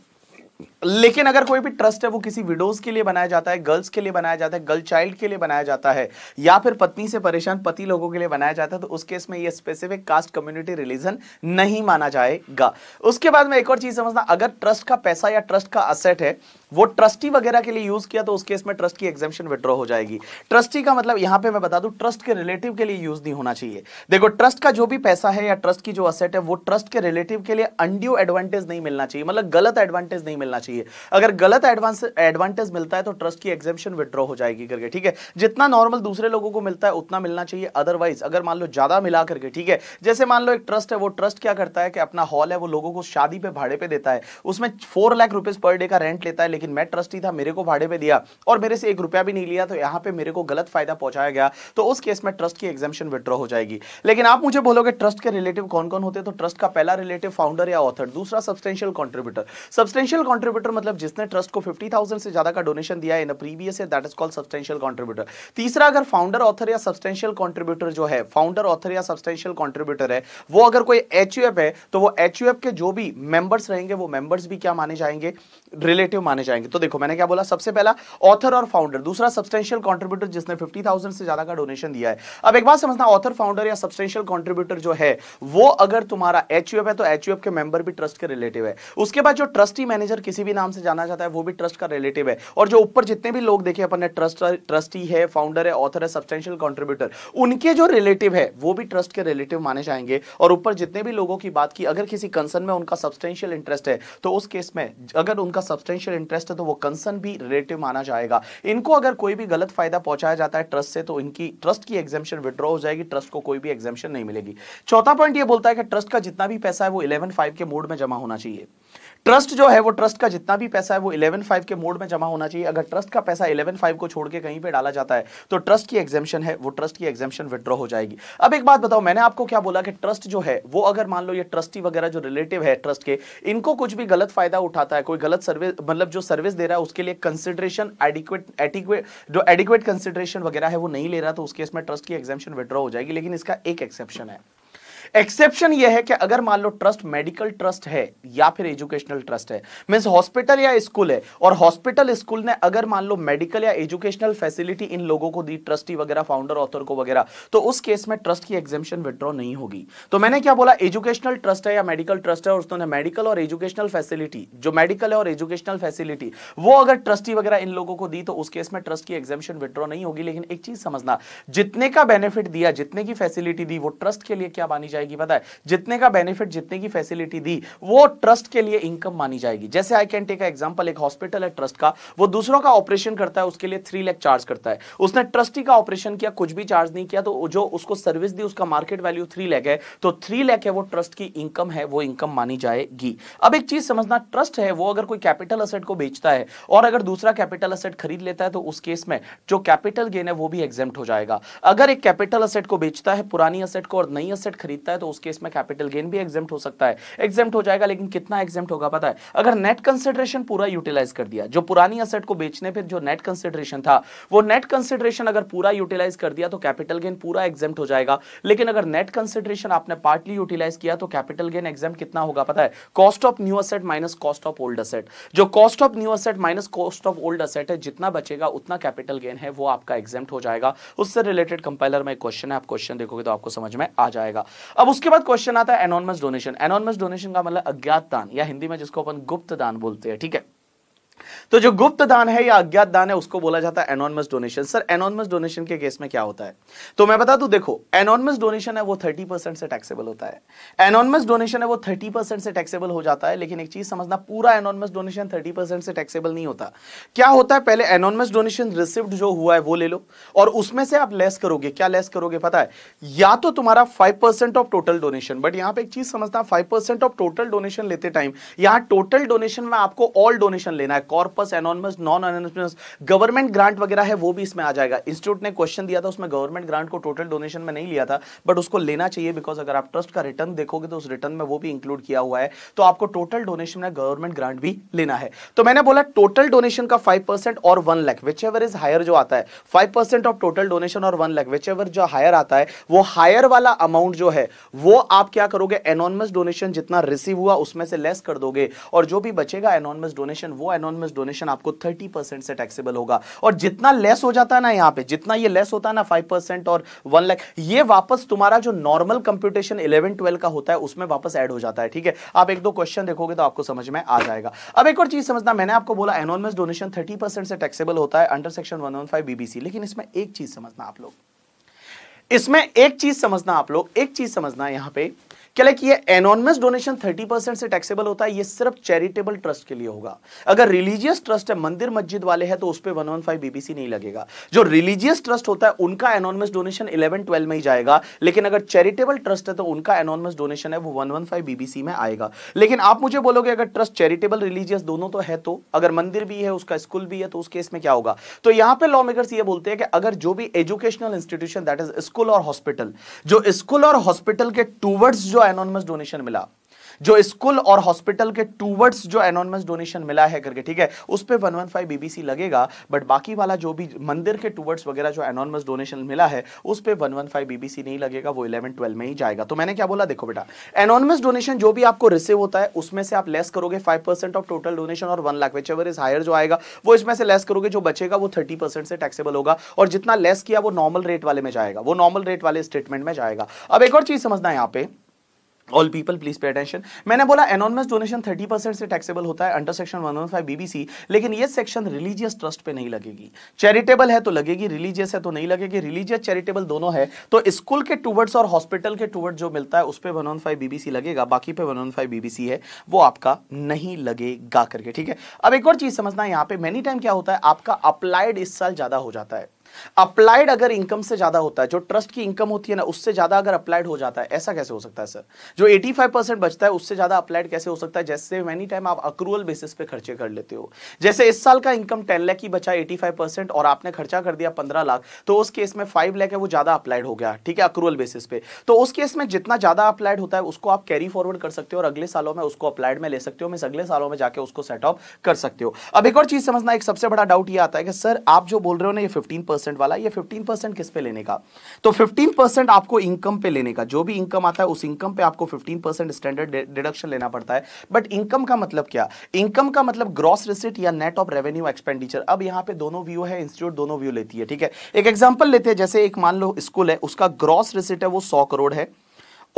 Speaker 1: लेकिन अगर कोई भी ट्रस्ट है वो किसी विडोज के लिए बनाया जाता है गर्ल्स के लिए बनाया जाता है गर्ल चाइल्ड के लिए बनाया जाता है या फिर पत्नी से परेशान पति लोगों के लिए बनाया जाता है तो उस केस में ये स्पेसिफिक कास्ट कम्युनिटी रिलीजन नहीं माना जाएगा उसके बाद में एक और चीज समझना अगर ट्रस्ट का पैसा या ट्रस्ट का असेट है वो ट्रस्टी वगैरह के लिए यूज किया तो उस केस में ट्रस्ट की एग्जामेशन विड्रॉ हो जाएगी ट्रस्टी का मतलब यहां पे मैं बता दूं ट्रस्ट के रिलेटिव के लिए यूज नहीं होना चाहिए देखो ट्रस्ट का जो भी पैसा है या ट्रस्ट की जो असेट है वो ट्रस्ट के रिलेटिव के लिए अनड्यू एडवांटेज नहीं मिलना चाहिए मतलब गलत एडवांटेज नहीं मिलना चाहिए अगर गलत एडवांस एडवांटेज मिलता है तो ट्रस्ट की एग्जेम्पन विद्रॉ हो जाएगी करके ठीक है जितना नॉर्मल दूसरे लोगों को मिलता है उतना मिलना चाहिए अदरवाइज अगर मान लो ज्यादा मिला करके ठीक है जैसे मान लो एक ट्रस्ट है वो ट्रस्ट क्या करता है कि अपना हॉल है वो लोगों को शादी पे भाड़े पे देता है उसमें four lakh rupees per day का रेंट लेता है लेकिन मैं ट्रस्टी था मेरे को भाड़े पे दिया और मेरे से एक रुपया भी नहीं लिया तो यहां पे मेरे को गलत फायदा पहुंचाया गया तो उस केस में ट्रस्ट की एग्जामेशन विद्रॉ हो जाएगी लेकिन आप मुझे बोलोगे ट्रस्ट के रिलेटिव कौन कौन होते हैं तो ट्रस्ट का पहला रिलेटिव फाउंडर या ऑथर दूसरा सब्सटेंशियल कॉन्ट्रीब्यूटर सब्सटेंशियल कॉन्ट्रीब्यूटर मतलब जिसने ट्रस्ट को 50,000 से ज्यादा का डोनेशन दिया in previous that is called substantial contributor तीसरा अगर फाउंडर ऑथर या सब्सटेंशियल कॉन्ट्रीब्यूटर जो है फाउंडर ऑथर या सब्सटेंशियल कॉन्ट्रीब्यूटर है वो अगर कोई एच है तो वो एच के जो भी मेंबर्स रहेंगे वो मेंबर्स भी क्या माने जाएंगे रिलेटिव माने जाएंगे तो देखो मैंने क्या बोला सबसे पहला ऑथर और फाउंडर दूसरा सब्सटेंशियल कॉन्ट्रीब्यूटर जिसने फिफ्टी से ज्यादा का डोनेशन दिया है अब एक बात समझना ऑथर फाउंडर या सब्सटेंशियल कॉन्ट्रीब्यूटर जो है वो अगर तुम्हारा एच है तो एच के मेंबर भी ट्रस्ट के रिलेटिव है उसके बाद जो ट्रस्टी मैनेजर किसी भी नाम से जाना जाता है वो भी ट्रस्ट का रिलेटिव है और जो ऊपर जितने भी लोग देखे अपने ट्रस्ट ट्रस्टी है फाउंडर है ऑथर है सब्सटेंशियल कॉन्ट्रीब्यूटर उनके जो रिलेटिव है वो भी ट्रस्ट के रिलेटिव माने जाएंगे और ऊपर जितने भी लोगों की बात की अगर किसी कंसर्न में उनका सब्सटेंशियल इंटरेस्ट है तो उस केस में अगर उनका सब्सटेंशियल इंटरेस्ट है तो वो कंसर्न भी रिलेटिव माना जाएगा इनको अगर कोई भी गलत फायदा पहुंचाया जाता है ट्रस्ट से तो इनकी ट्रस्ट की एग्जामेशन विड्रॉ हो जाएगी ट्रस्ट को कोई भी एग्जामेशन नहीं मिलेगी चौथा पॉइंट ये बोलता है कि ट्रस्ट का जितना भी पैसा है वो इलेवन फाइव के मोड में जमा होना चाहिए ट्रस्ट जो है वो ट्रस्ट का जितना भी पैसा है वो इलेवन फाइव के मोड में जमा होना चाहिए अगर ट्रस्ट का पैसा इलेवन फाइव को छोड़ के कहीं पे डाला जाता है तो ट्रस्ट की एग्जामेशन है वो ट्रस्ट की एग्जामेशन विद्रॉ हो जाएगी अब एक बात बताओ मैंने आपको क्या बोला कि ट्रस्ट जो है वो अगर मान लो ये ट्रस्टी वगैरह जो रिलेटिव है ट्रस्ट के इनको कुछ भी गलत फायदा उठाता है कोई गलत सर्विस मतलब जो सर्विस दे रहा है उसके लिए कंसिडरेशन एडिक्वेट एडिक्वेट जो एडिक्वेट कंसिडरेशन वगैरह है वो नहीं ले रहा तो उसके इसमें ट्रस्ट की एग्जामेशन विड्रॉ हो जाएगी लेकिन इसका एक एक्सेप्शन है एक्सेप्शन यह है कि अगर मान लो ट्रस्ट मेडिकल ट्रस्ट है या फिर एजुकेशनल ट्रस्ट है मीन हॉस्पिटल या स्कूल है और हॉस्पिटल स्कूल ने अगर मान लो मेडिकल या एजुकेशनल फैसिलिटी इन लोगों को दी ट्रस्टी वगैरह फाउंडर ऑथर को वगैरह तो उस केस में ट्रस्ट की एग्जेम्पन विद्रॉ नहीं होगी तो मैंने क्या बोला एजुकेशनल ट्रस्ट है या मेडिकल ट्रस्ट है और उसने मेडिकल और एजुकेशनल फैसिलिटी जो मेडिकल है और एजुकेशनल फैसिलिटी वो अगर ट्रस्टी वगैरह इन लोगों को दी तो उस केस में ट्रस्ट की एग्जेम्पन विद्रॉ नहीं होगी लेकिन एक चीज समझना जितने का बेनिफिट दिया जितने की फैसिलिटी दी वो ट्रस्ट के लिए क्या बनी जाए जाएगी पता है जितने का बेनिफिट जितने की फैसिलिटी दी वो ट्रस्ट के लिए इनकम मानी जाएगी जैसे आई कैन टेक एग्जाम्पल एक हॉस्पिटल है ट्रस्ट का वो दूसरों का ऑपरेशन करता है उसके लिए थ्री लैख चार्ज करता है उसने ट्रस्टी का ऑपरेशन किया कुछ भी चार्ज नहीं किया तो जो उसको सर्विस दी उसका मार्केट वैल्यू थ्री लैख है तो थ्री लैख है वो ट्रस्ट की इनकम है वो इनकम मानी जाएगी अब एक चीज समझना ट्रस्ट है वो अगर कोई कैपिटल असेट को बेचता है और अगर दूसरा कैपिटल असेट खरीद लेता है तो उस केस में जो कैपिटल गेन है वो भी एग्जेप्ट हो जाएगा अगर एक कैपिटल असेट को बेचता है पुरानी असेट को और नई असेट खरीदता सकता है तो उस केस में कैपिटल गेन भी एग्जेप्ट हो सकता है एग्जेप्ट हो जाएगा लेकिन कितना एग्जेप्ट होगा पता है अगर नेट कंसिडरेशन पूरा यूटिलाइज कर दिया जो पुरानी असेट को बेचने पर जो नेट कंसिडरेशन था वो नेट कंसिडरेशन अगर पूरा यूटिलाइज कर दिया तो कैपिटल गेन पूरा एग्जेप्ट हो जाएगा लेकिन अगर नेट कंसिडरेशन आपने पार्टली यूटिलाइज किया तो कैपिटल गेन एग्जेम्प्ट कितना होगा पता है cost of new asset minus cost of old asset जो cost of new asset minus cost of old asset है जितना बचेगा उतना कैपिटल गेन है वो आपका एग्जेप्ट हो जाएगा उससे रिलेटेड कंपाइलर में क्वेश्चन है आप क्वेश्चन देखोगे तो आपको समझ में आ जाएगा अब उसके बाद क्वेश्चन आता है एनोनमस डोनेशन एनोनमस डोनेशन का मतलब अज्ञात दान या हिंदी में जिसको अपन गुप्त दान बोलते हैं ठीक है तो जो गुप्त दान है या अज्ञात दान है उसको बोला जाता है anonymous donation sir anonymous donation के केस में क्या होता है तो मैं बता दू देखो एनोनमस डोनेशन है वो थर्टी परसेंट से टैक्सेबल होता है एनोनमस डोनेशन है वो थर्टी परसेंट से टैक्सेबल हो जाता है लेकिन एक चीज समझना पूरा एनोनमस डोनेशन थर्टी परसेंट से टैक्सेबल नहीं होता क्या होता है पहले एनोनमस डोनेशन रिसिप्ड जो हुआ है वो ले लो और उसमें से आप लेस करोगे क्या लेस करोगे पता है या तो तुम्हारा five of total donation but यहां पर एक चीज समझना फाइव ऑफ टोटल डोनेशन लेते टाइम यहां टोटल डोनेशन में आपको ऑल डोनेशन लेना है corpus anonymous non anonymous government grant वगैरह है वो भी इसमें आ जाएगा इंस्टीट्यूट ने क्वेश्चन दिया था उसमें गवर्नमेंट ग्रांट को टोटल डोनेशन में नहीं लिया था बट उसको लेना चाहिए बिकॉज अगर आप ट्रस्ट का रिटर्न देखोगे तो उस रिटर्न में वो भी इंक्लूड किया हुआ है तो आपको टोटल डोनेशन में गवर्नमेंट ग्रांट भी लेना है तो मैंने बोला टोटल डोनेशन का फाइव और one lakh whichever is higher जो आता है फाइव ऑफ टोटल डोनेशन और वन लैख विच एवर जो हायर आता है वो हायर वाला अमाउंट जो है वो आप क्या करोगे एनोनमस डोनेशन जितना रिसीव हुआ उसमें से लेस कर दोगे और जो भी बचेगा एनोनमस डोनेशन वो एनॉनमस में डोनेशन आपको थर्टी परसेंट से टैक्सेबल होगा और जितना लेस हो जाता है ना यहाँ पे जितना ये लेस होता है ना फाइव परसेंट और वन लाख ये वापस तुम्हारा जो नॉर्मल कंप्यूटेशन इलेवन ट्वेल्व का होता है उसमें वापस एड हो जाता है ठीक है आप एक दो क्वेश्चन देखोगे तो आपको समझ में आ जाएगा अब एक और चीज समझना मैंने आपको बोला एनोनमस डोनेशन थर्टी से टैक्सेबल होता है अंडर सेक्शन वन बीबीसी लेकिन इसमें एक चीज समझना आप लोग इसमें एक चीज समझना आप लोग एक चीज समझना यहां पे क्या कि ये एनोनमस डोनेशन 30 परसेंट से टैक्सेबल होता है ये सिर्फ चैरिटेबल ट्रस्ट के लिए होगा अगर रिलीजियस ट्रस्ट है मंदिर मस्जिद वाले हैं तो उस पर वन वन फाइव बीबीसी नहीं लगेगा जो रिलीजियस ट्रस्ट होता है उनका एनोनमस डोनेशन 11 ट्वेल्व में ही जाएगा लेकिन अगर चैरिटेबल ट्रस्ट है तो उनका एनोनमस डोनेशन है वो वन बीबीसी में आएगा लेकिन आप मुझे बोलोगे अगर ट्रस्ट चैरिटेबल रिलीजियस दोनों तो है तो अगर मंदिर भी है उसका स्कूल भी है तो उस केस में क्या होगा तो यहां पर लॉ मेकर्स ये बोलते हैं कि अगर जो भी educational institution that is school और हॉस्पिटल जो स्कूल और हॉस्पिटल के टूवर्ड्स जो एनोनमस डोनेशन मिला जो स्कूल और हॉस्पिटल के टूवर्ड्स जो एनोनमस डोनेशन मिला है करके ठीक है उस पर वन वन फाइव बीबीसी लगेगा बट बाकी वाला जो भी मंदिर के टूवर्ड्स वगैरह जो एनोनमस डोनेशन मिला है उस पर वन वन फाइव बीबीसी नहीं लगेगा वो इलेवन ट्वेल्व में ही जाएगा तो मैंने क्या बोला देखो बेटा एनोनमस डोनेशन जो भी आपको रिसीव होता है उसमें से आप लेस करोगे फाइव ऑफ टोटल डोनेशन और one lakh whichever is higher जो आएगा वो इसमें से लेस करोगे जो बचेगा वो थर्टी से टैक्सेबल होगा और जितना लेस किया वो नॉर्मल रेट वाले में जाएगा वो नॉर्मल रेट वाले स्टेटमेंट में जाएगा अब एक और चीज समझना है यहाँ पे all people please pay attention मैंने बोला एनॉनमस डोनेशन 30 परसेंट से टैक्सेबल होता है अंडर सेक्शन 115 बीबीसी लेकिन ये सेक्शन रिलीजियस ट्रस्ट पे नहीं लगेगी चैरिटेबल है तो लगेगी रिलीजियस है तो नहीं लगेगी रिलीजियस चैरिटेबल दोनों है तो स्कूल के टूवर्ड्स और हॉस्पिटल के टूवर्ड जो मिलता है उस पर वन फाइव बीबीसी लगेगा बाकी पे वन फाइव बीबीसी है वो आपका नहीं लगेगा करके ठीक है अब एक और चीज समझना है यहाँ पे मेनी टाइम क्या होता है आपका अप्लाइड इस साल ज्यादा हो जाता है अप्लाइड अगर इनकम से ज्यादा होता है जो ट्रस्ट की इनकम होती है ना उससे ज्यादा अगर अप्लाइड हो जाता है ऐसा कैसे हो सकता है सर जो 85 परसेंट बचता है उससे ज्यादा अप्लाइड कैसे हो सकता है जैसे मैनी टाइम आप अक्रूअल बेसिस पे खर्चे कर लेते हो जैसे इस साल का इनकम टेन लैख ही बचा एटी और आपने खर्चा कर दिया पंद्रह लाख तो उस केस में फाइव लैख है वो ज्यादा अप्लाइड हो गया ठीक है अक्रूअल बेसिस पे तो उस केस में जितना ज्यादा अप्लाइड होता है उसको आप कैरी फॉरवर्ड कर सकते हो और अगले सालों में उसको अप्लाइड में ले सकते हो मैं अगले सालों में जाके उसको सेटअप कर सकते हो अब एक और चीज समझना एक सबसे बड़ा डाउट ये आता है कि सर आप जो बोल रहे हो ना ये फिफ्टीन परसेंट वाला या फिफ्टीन परसेंट किस पे लेने का तो फिफ्टीन परसेंट आपको इनकम पे लेने का जो भी इनकम आता है उस इनकम पे आपको फिफ्टीन परसेंट स्टैंडर्ड डिडक्शन लेना पड़ता है बट इनकम का मतलब क्या इनकम का मतलब ग्रॉस रिसिट या नेट ऑफ रेवेन्यू एक्सपेंडिचर अब यहाँ पे दोनों व्यू है इंस्टीट्यूट दोनों व्यू लेती है ठीक है एक एग्जाम्पल लेते हैं जैसे एक मान लो स्कूल है उसका ग्रॉस रिसिट है वो सौ करोड़ है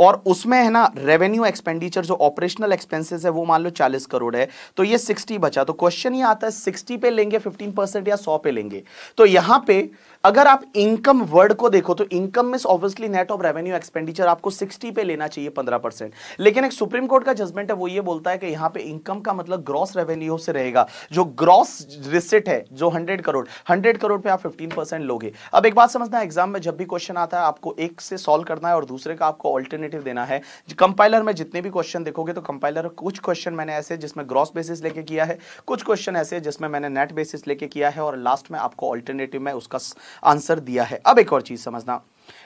Speaker 1: और उसमें है ना रेवेन्यू एक्सपेंडिचर जो ऑपरेशनल एक्सपेंसेस है वो मान लो चालीस करोड़ है तो ये सिक्सटी बचा तो क्वेश्चन ये आता है सिक्सटी पे लेंगे फिफ्टीन परसेंट या सौ पे लेंगे तो यहां पे अगर आप इनकम वर्ड को देखो तो इनकम मिस obviously net of revenue expenditure आपको 60 पे लेना चाहिए 15 परसेंट लेकिन एक सुप्रीम कोर्ट का जजमेंट है वो ये बोलता है कि यहां पे इनकम का मतलब ग्रॉस रेवेन्यू से रहेगा जो ग्रॉस रिसिट है जो हंड्रेड करोड़ हंड्रेड करोड़ पे आप फिफ्टीन लोगे अब एक बात समझना है एग्जाम में जब भी क्वेश्चन आता है आपको एक से सॉल्व करना है और दूसरे का आपको ऑल्टरनेटिव देना है कंपाइलर में जितने भी क्वेश्चन देखोगे तो कंपाइलर कुछ क्वेश्चन मैंने ऐसे जिसमें ग्रॉस बेसिस लेके किया है कुछ क्वेश्चन ऐसे जिसमें मैंने नेट बेसिस लेके किया है और लास्ट में आपको ऑल्टरनेटिव में उसका आंसर दिया है अब एक और चीज समझना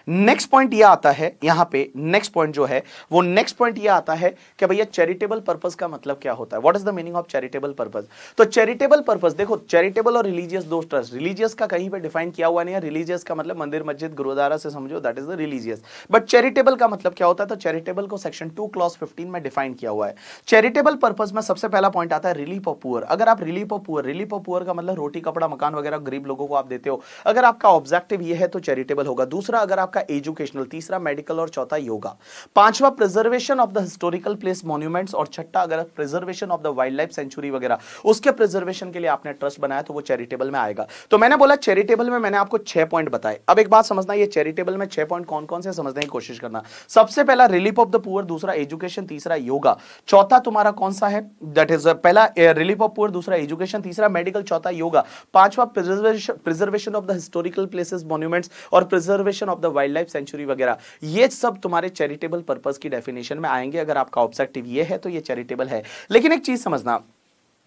Speaker 1: नेक्स्ट पॉइंट ये आता है यहां पे नेक्स्ट पॉइंट जो है वो नेक्स्ट पॉइंट ये आता है कि भैया चैरिटेबल पर्पज का मतलब क्या होता है what is the meaning of charitable purpose तो चैरिटेबल पर्पज देखो चैरिटेबल और रिलीजियस दो ट्रस्ट रिलीजियस का कहीं पर डिफाइन किया हुआ नहीं है रिलीजियस का मतलब मंदिर मस्जिद गुरुद्वारा से समझो that is the religious but charitable का मतलब क्या होता है तो चैरिटेबल को सेक्शन टू क्लॉस फिफ्टीन में डिफाइन किया हुआ है चैरिटेबल पर्पज में सबसे पहला पॉइंट आता है रिलीफ ऑफ पुअर अगर आप relief of poor relief of poor का मतलब रोटी कपड़ा मकान वगैरह गरीब लोगों को आप देते हो अगर आपका ऑब्जेक्टिव यह है तो चैरिटेबल होगा दूसरा अगर आप आपका एजुकेशनल तीसरा मेडिकल और चौथा योगा पांचवा preservation of the historical place monuments और छठा अगर preservation of the wildlife sanctuary वगैरह उसके प्रिजर्वेशन के लिए आपने ट्रस्ट बनाया तो वो चैरिटेबल में आएगा तो मैंने बोला चैरिटेबल में मैंने आपको छह पॉइंट बताए अब एक बात समझना ये चैरिटेबल में छह पॉइंट कौन कौन से समझने की कोशिश करना सबसे पहला रिलीफ ऑफ द पुअर दूसरा एजुकेशन तीसरा योगा चौथा तुम्हारा कौन सा है दैट इज पहला रिलीफ ऑफ पुअर दूसरा एजुकेशन तीसरा मेडिकल चौथा योगा पांचवा preservation of the historical places monuments और preservation of the wild wildlife sanctuary वगैरह ये सब तुम्हारे चैरिटेबल पर्पज की डेफिनेशन में आएंगे अगर आपका ऑब्जेक्टिव ये है तो ये चैरिटेबल है लेकिन एक चीज समझना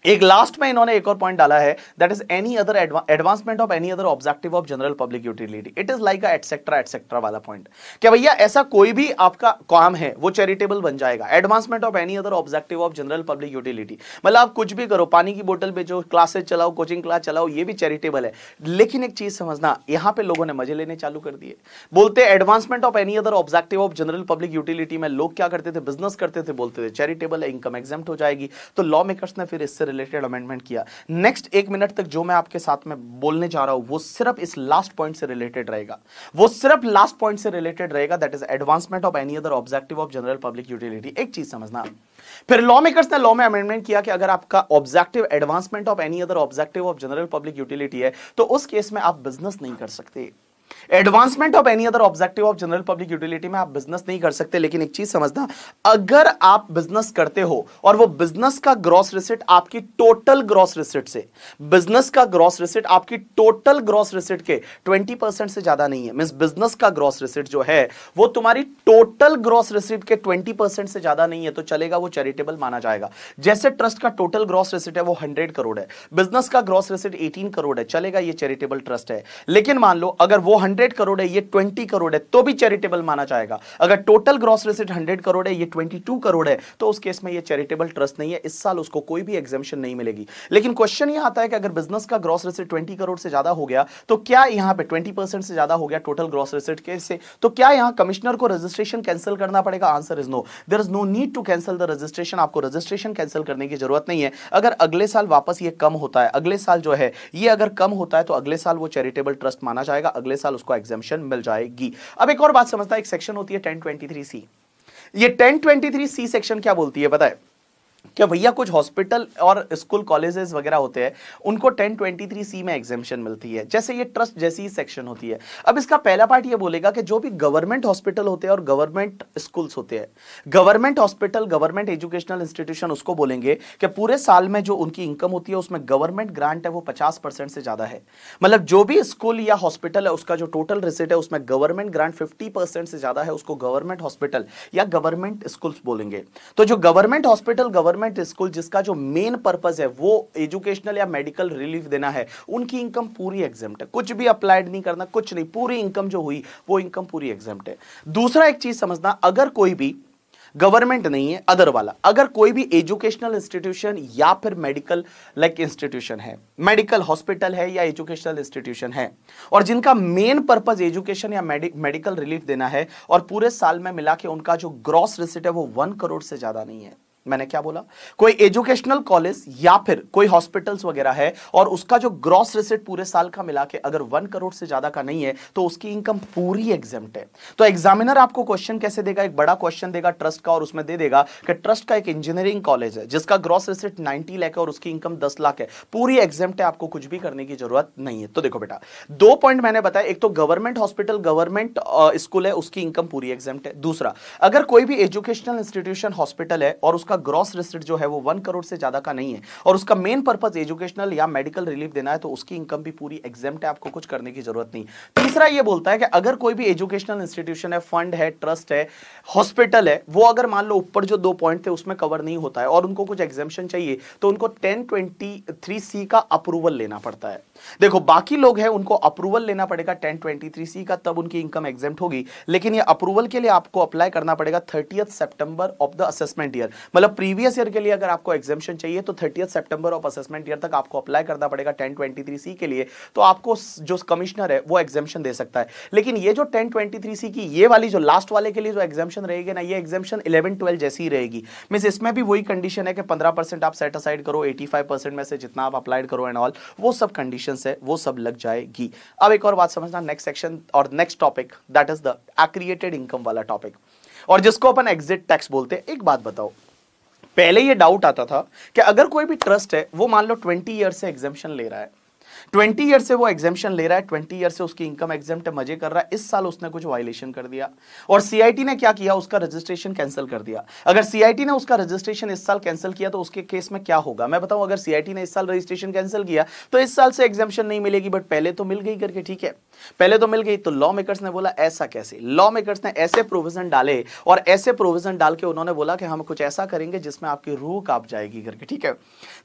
Speaker 1: एक लास्ट में इन्होंने एक और पॉइंट डाला है that is any other advancement of any other objective of general public utility it is like etcetera etcetera वाला पॉइंट क्या भैया ऐसा कोई भी आपका काम है वो चैरिटेबल बन जाएगा advancement of any other objective of general public utility मतलब आप कुछ भी करो पानी की बोतल पे जो क्लासेस चलाओ कोचिंग क्लास चलाओ ये भी चैरिटेबल है लेकिन एक चीज समझना यहाँ पे लोगों ने मजे लेने चालू कर दिए बोलते advancement of any other objective of general public utility में लोग क्या करते थे बिजनेस करते थे बोलते थे चैरिटेबल है इनकम एग्जेप्ट हो जाएगी तो लॉ मेकर्स ने फिर इससे रिलेटेड अमेंडमेंट किया नेक्स्ट एक मिनट तक जो मैं आपके साथ में बोलने जा रहा हूं वो सिर्फ इस लास्ट पॉइंट से रिलेटेड रहेगा वो सिर्फ लास्ट पॉइंट से रिलेटेड रहेगा that is advancement of any other objective of general public utility एक चीज समझना फिर लॉ मेकर्स ने लॉ में अमेंडमेंट किया कि अगर आपका objective advancement of any other objective of general public utility है तो उस केस में आप बिजनेस नहीं कर सकते advancement of any other objective of general public utility में आप बिजनेस नहीं कर सकते लेकिन एक चीज समझना अगर आप बिजनेस करते हो और वो बिजनेस का ग्रॉस रिसिट आपकी टोटल ग्रॉस रिसिट से बिजनेस का ग्रॉस रिसिट आपकी टोटल ग्रॉस रिसिट के 20% से ज्यादा नहीं है मीन बिजनेस का ग्रॉस रिसिट जो है वो तुम्हारी टोटल ग्रॉस रिसिट के 20% से ज्यादा नहीं है तो चलेगा वो चैरिटेबल माना जाएगा जैसे ट्रस्ट का टोटल ग्रॉस रिसिट है वो हंड्रेड करोड़ है बिजनेस का ग्रॉस रिसिट एटीन करोड़ है चलेगा ये चैरिटेबल ट्रस्ट है लेकिन मान लो अगर वो 100 100 करोड़ है ये 20 करोड़ है तो भी चैरिटेबल माना जाएगा अगर टोटल ग्रॉस रिसिट 100 करोड़ है ये 22 करोड़ है तो उस केस में ये चैरिटेबल ट्रस्ट नहीं है इस साल उसको कोई भी एग्जामेशन नहीं मिलेगी लेकिन क्वेश्चन ये आता है कि अगर बिजनेस का ग्रॉस रिसिट ट्वेंटी करोड़ से ज्यादा हो गया तो क्या यहाँ पे ट्वेंटी से ज्यादा हो गया टोटल ग्रॉस रिसिट के से तो क्या यहाँ कमिश्नर को रजिस्ट्रेशन कैंसिल करना पड़ेगा answer is no there is no need to cancel the registration आपको रजिस्ट्रेशन कैंसिल करने की जरूरत नहीं है अगर अगले साल वापस ये कम होता है अगले साल जो है ये अगर कम होता है तो अगले साल वो चैरिटेबल ट्रस्ट माना जाएगा अगले साल उसको आपको एग्जामेशन मिल जाएगी अब एक और बात समझता है एक सेक्शन होती है टेन ट्वेंटी थ्री सी ये ten twenty three C section क्या बोलती है बताए क्या भैया कुछ हॉस्पिटल और स्कूल कॉलेजेस वगैरह होते हैं उनको 1023 सी में एग्जेम्पन मिलती है जैसे ये ट्रस्ट जैसी सेक्शन होती है अब इसका पहला पार्ट ये बोलेगा कि जो भी गवर्नमेंट हॉस्पिटल होते हैं और गवर्नमेंट स्कूल्स होते हैं government hospital government educational institution उसको बोलेंगे कि पूरे साल में जो उनकी इनकम होती है उसमें गवर्नमेंट ग्रांट है वो पचास से ज़्यादा है मतलब जो भी स्कूल या हॉस्पिटल है उसका जो टोटल रिसिट है उसमें गवर्नमेंट ग्रांट फिफ्टी से ज़्यादा है उसको गवर्नमेंट हॉस्पिटल या गवर्नमेंट स्कूल्स बोलेंगे तो जो government hospital government government school जिसका जो मेन पर्पज है वो एजुकेशनल या मेडिकल रिलीफ देना है उनकी इनकम पूरी एग्जाम है कुछ भी अप्लाइड नहीं करना कुछ नहीं पूरी इनकम जो हुई वो इनकम पूरी एग्जाम है दूसरा एक चीज समझना अगर कोई भी गवर्नमेंट नहीं है अदर वाला अगर कोई भी एजुकेशनल इंस्टीट्यूशन या फिर मेडिकल लाइक इंस्टीट्यूशन है मेडिकल हॉस्पिटल है या एजुकेशनल इंस्टीट्यूशन है और जिनका मेन पर्पज एजुकेशन या मेडिकल रिलीफ देना है और पूरे साल में मिला के उनका जो ग्रॉस रिसिट है वो वन करोड़ से ज़्यादा नहीं है मैंने क्या बोला कोई एजुकेशनल कॉलेज या फिर कोई हॉस्पिटल्स वगैरह है और उसका जो ग्रॉस रिसिट पूरे साल का मिला के अगर वन करोड़ से ज्यादा का नहीं है तो उसकी इनकम पूरी एग्जाम है तो एग्जामिनर आपको क्वेश्चन कैसे देगा एक बड़ा क्वेश्चन देगा ट्रस्ट का और उसमें दे देगा कि ट्रस्ट का एक इंजीनियरिंग कॉलेज है जिसका ग्रॉस रिसिट नाइनटी लाख है और उसकी इनकम दस लाख है पूरी एग्जाम है आपको कुछ भी करने की जरूरत नहीं है तो देखो बेटा दो पॉइंट मैंने बताया एक तो गवर्नमेंट हॉस्पिटल गवर्नमेंट स्कूल है उसकी इनकम पूरी एग्जाम है दूसरा अगर कोई भी एजुकेशनल इंस्टीट्यूशन हॉस्पिटल है और उसका उसका ग्रॉस रिसिट जो है वो वन करोड़ से ज़्यादा का नहीं है और उसका मेन पर्पज एजुकेशनल या मेडिकल रिलीफ देना है तो उसकी इनकम भी पूरी एग्जाम्ट है आपको कुछ करने की जरूरत नहीं तीसरा ये बोलता है कि अगर कोई भी एजुकेशनल इंस्टीट्यूशन है फंड है ट्रस्ट है हॉस्पिटल है वो अगर मान लो ऊपर जो दो पॉइंट थे उसमें कवर नहीं होता है और उनको कुछ एग्जामेशन चाहिए तो उनको टेन सी का अप्रूवल लेना पड़ता है देखो बाकी लोग हैं उनको अप्रूवल लेना पड़ेगा टेन ट्वेंटी थ्री सी का तब उनकी इनकम एग्जेप्ट होगी लेकिन ये अप्रूवल के लिए आपको अप्लाई करना पड़ेगा thirtieth September of the assessment year मतलब प्रीवियस ईयर के लिए अगर आपको एग्जामेशन चाहिए तो thirty September of assessment year तक आपको अप्लाई करना पड़ेगा टेन सी के लिए तो आपको जो कमिश्नर है वो एग्जामेशन दे सकता है लेकिन ये जो टेन सी की ये वाली जो लास्ट वाले के लिए जो एग्जामेशन रहेगी ना ये एग्जामेशन इलेवन ट्वेल्व जैसी ही रहेगी मीन इसमें भी वही कंडीशन है कि पंद्रह आप सेट असाइड करो एटी में से जितना आप अप्लाइड करो एंड ऑल वो सब कंडीशन है वो सब लग जाएगी अब एक और बात समझना नेक्स्ट सेक्शन और next topic that is the accreted income वाला टॉपिक और जिसको अपन एग्जिट टैक्स बोलते हैं एक बात बताओ पहले ये डाउट आता था कि अगर कोई भी ट्रस्ट है वो मान लो ट्वेंटी ईयर से एग्जामेशन ले रहा है ट्वेंटी ईयर से वो एग्जामेशन ले रहा है ट्वेंटी ईयर से उसकी इनकम एग्जाम मजे कर रहा है इस साल उसने कुछ वायलेशन कर दिया और सीआईटी ने क्या किया उसका रजिस्ट्रेशन कैंसिल कर दिया अगर सीआईटी ने उसका रजिस्ट्रेशन इस साल कैंसिल किया तो उसके केस में क्या होगा मैं बताऊं अगर सीआईटी ने इस साल रजिस्ट्रेशन कैंसिल किया तो इस साल से एग्जामेशन नहीं मिलेगी बट पहले तो मिल गई करके ठीक है पहले तो मिल गई तो लॉ मेकर्स ने बोला ऐसा कैसे लॉ मेकर्स ने ऐसे प्रोविजन डाले और ऐसे प्रोविजन डाल के उन्होंने बोला कि हम कुछ ऐसा करेंगे जिसमें आपकी रूह काप जाएगी करके ठीक है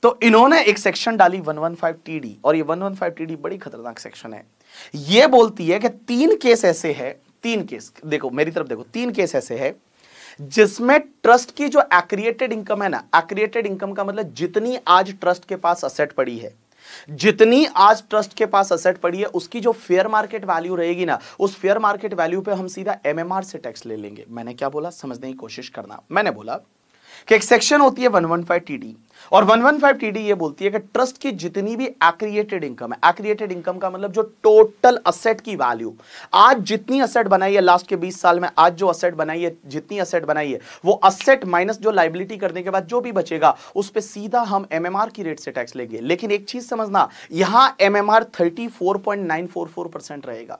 Speaker 1: तो इन्होंने एक सेक्शन डाली वन वन और ये वन 115 बड़ी खतरनाक सेक्शन है ये बोलती है कि तीन केस ऐसे हैं तीन केस देखो मेरी तरफ देखो तीन केस ऐसे हैं जिसमें ट्रस्ट की जो एक्रिएटेड इनकम है ना एक्रिएटेड इनकम का मतलब जितनी आज ट्रस्ट के पास असेट पड़ी है जितनी आज ट्रस्ट के पास असेट पड़ी है उसकी जो फेयर मार्केट वैल्यू रहेगी ना उस फेयर मार्केट वैल्यू पे हम सीधा एमएमआर से टैक्स ले लेंगे मैंने क्या बोला समझने की कोशिश करना मैंने बोला कि एक सेक्शन होती है 115 टीडी और 115 टीडी ये बोलती है कि ट्रस्ट की जितनी भी एक्रिएटेड इनकम है एक्रिएटेड इनकम का मतलब जो टोटल असेट की वैल्यू आज जितनी असेट बनाई है लास्ट के 20 साल में आज जो असेट बनाई है जितनी असेट बनाई है वो असेट माइनस जो लाइबिलिटी करने के बाद जो भी बचेगा उस पर सीधा हम एम की रेट से टैक्स लेंगे लेकिन एक चीज समझना यहां एम एम परसेंट रहेगा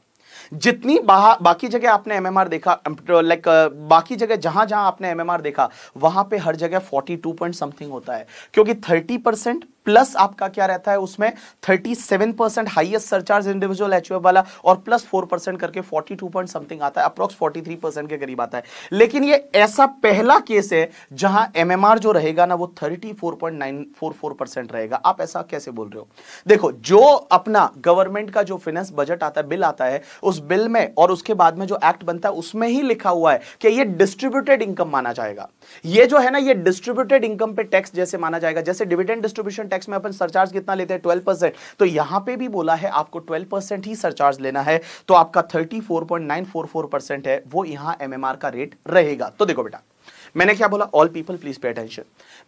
Speaker 1: जितनी बा, बाकी जगह आपने एमएमआर देखा लाइक तो बाकी जगह जहां जहां आपने एमएमआर देखा वहां पे हर जगह 42 पॉइंट समथिंग होता है क्योंकि 30 परसेंट प्लस आपका क्या रहता है उसमें 37 percent highest surcharge individual H वाला और प्लस 4 परसेंट करके 42 पॉइंट समथिंग आता है अप्रॉक्स 43 परसेंट के करीब आता है लेकिन ये ऐसा पहला केस है जहां एमएमआर जो रहेगा ना वो 34.944 परसेंट रहेगा आप ऐसा कैसे बोल रहे हो देखो जो अपना गवर्नमेंट का जो फिनेंस बजट आता है बिल आता है उस बिल में और उसके बाद में जो एक्ट बनता है उसमें ही लिखा हुआ है कि ये डिस्ट्रीब्यूटेड इनकम माना जाएगा ये जो है ना ये डिस्ट्रीब्यूटेड इनकम पे टैक्स जैसे माना जाएगा जैसे डिविडेंड डिस्ट्रीब्यूशन टैक्स में अपन सरचार्ज कितना लेते हैं ट्वेल्व परसेंट तो यहाँ पे भी बोला है आपको ट्वेल्व परसेंट ही सरचार्ज लेना है तो आपका thirty four point nine four four percent है वो यहाँ एम का रेट रहेगा तो देखो बेटा मैंने क्या बोला all people please pay attention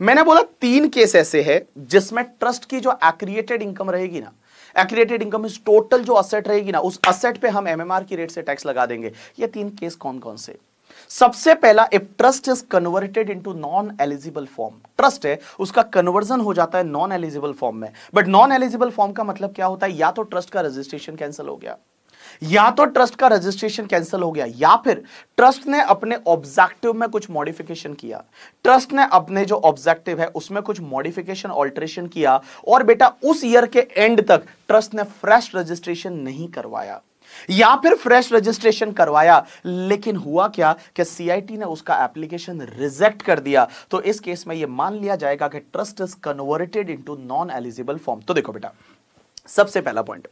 Speaker 1: मैंने बोला तीन केस ऐसे है जिसमें ट्रस्ट की जो एक्रिएटेड इनकम रहेगी ना एक्रिएटेड इनकम इस टोटल जो असेट रहेगी ना उस असेट पे हम एमएमआर की रेट से टैक्स लगा देंगे ये तीन केस कौन कौन से सबसे पहला if trust is converted into non eligible form trust है उसका कन्वर्जन हो जाता है नॉन एलिजिबल फॉर्म में बट नॉन एलिजिबल फॉर्म का मतलब क्या होता है या तो ट्रस्ट का रजिस्ट्रेशन कैंसिल हो गया या तो ट्रस्ट का रजिस्ट्रेशन कैंसिल हो गया या फिर ट्रस्ट ने अपने ऑब्जेक्टिव में कुछ मॉडिफिकेशन किया ट्रस्ट ने अपने जो ऑब्जेक्टिव है उसमें कुछ मॉडिफिकेशन ऑल्टरेशन किया और बेटा उस ईयर के एंड तक ट्रस्ट ने फ्रेश रजिस्ट्रेशन नहीं करवाया या फिर फ्रेश रजिस्ट्रेशन करवाया लेकिन हुआ क्या कि सीआईटी ने उसका एप्लीकेशन रिजेक्ट कर दिया तो इस केस में यह मान लिया जाएगा कि trust is converted into non eligible form तो देखो बेटा सबसे पहला पॉइंट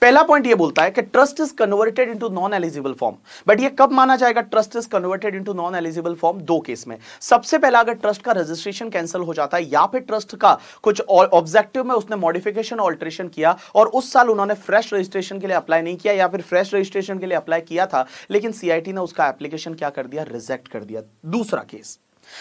Speaker 1: पहला पॉइंट ये बोलता है कि trust is converted into non eligible form but ये कब माना जाएगा trust is converted into non eligible form दो केस में सबसे पहला अगर ट्रस्ट का रजिस्ट्रेशन कैंसिल हो जाता है या फिर ट्रस्ट का कुछ ऑब्जेक्टिव में उसने मॉडिफिकेशन ऑल्ट्रेशन किया और उस साल उन्होंने फ्रेश रजिस्ट्रेशन के लिए अप्लाई नहीं किया या फिर फ्रेश रजिस्ट्रेशन के लिए अप्लाई किया था लेकिन सीआईटी ने उसका एप्लीकेशन क्या कर दिया रिजेक्ट कर दिया दूसरा केस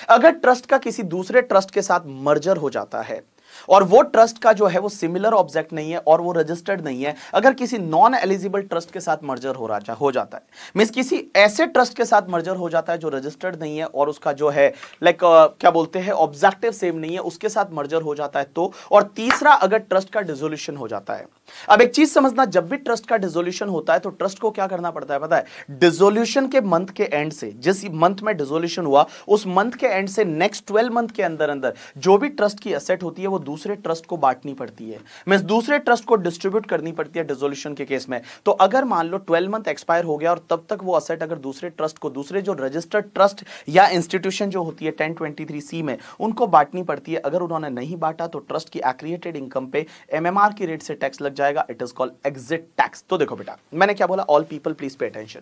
Speaker 1: अगर ट्रस्ट का किसी दूसरे ट्रस्ट के साथ मर्जर हो जाता है और वो ट्रस्ट का जो है वो सिमिलर ऑब्जेक्ट नहीं है और वो रजिस्टर्ड नहीं है अगर किसी नॉन एलिजिबल ट्रस्ट के साथ मर्जर हो रहा जा, हो जाता है मीन किसी ऐसे ट्रस्ट के साथ मर्जर हो जाता है जो रजिस्टर्ड नहीं है और उसका जो है लाइक like, uh, क्या बोलते हैं ऑब्जेक्टिव सेम नहीं है उसके साथ मर्जर हो जाता है तो और तीसरा अगर ट्रस्ट का डिजोल्यूशन हो जाता है अब एक चीज समझना जब भी ट्रस्ट का डिजोल्यूशन होता है तो ट्रस्ट को क्या करना पड़ता है पता है डिजोल्यूशन के मंथ के एंड से जिस मंथ में डिजोल्यूशन हुआ उस मंथ के एंड से नेक्स्ट ट्वेल्व मंथ के अंदर अंदर जो भी ट्रस्ट की असेट होती है वो वो दूसरे ट्रस्ट को बांटनी पड़ती है मीन्स दूसरे ट्रस्ट को डिस्ट्रीब्यूट करनी पड़ती है डिजोल्यूशन के केस में तो अगर मान लो ट्वेल्व मंथ एक्सपायर हो गया और तब तक वो असेट अगर दूसरे ट्रस्ट को दूसरे जो रजिस्टर्ड ट्रस्ट या इंस्टीट्यूशन जो होती है टेन सी में उनको बांटनी पड़ती है अगर उन्होंने नहीं बांटा तो ट्रस्ट की एक्रिएटेड इनकम पे एम की रेट से टैक्स लग जाएगा it is called exit tax तो देखो बेटा मैंने क्या बोला all people please pay attention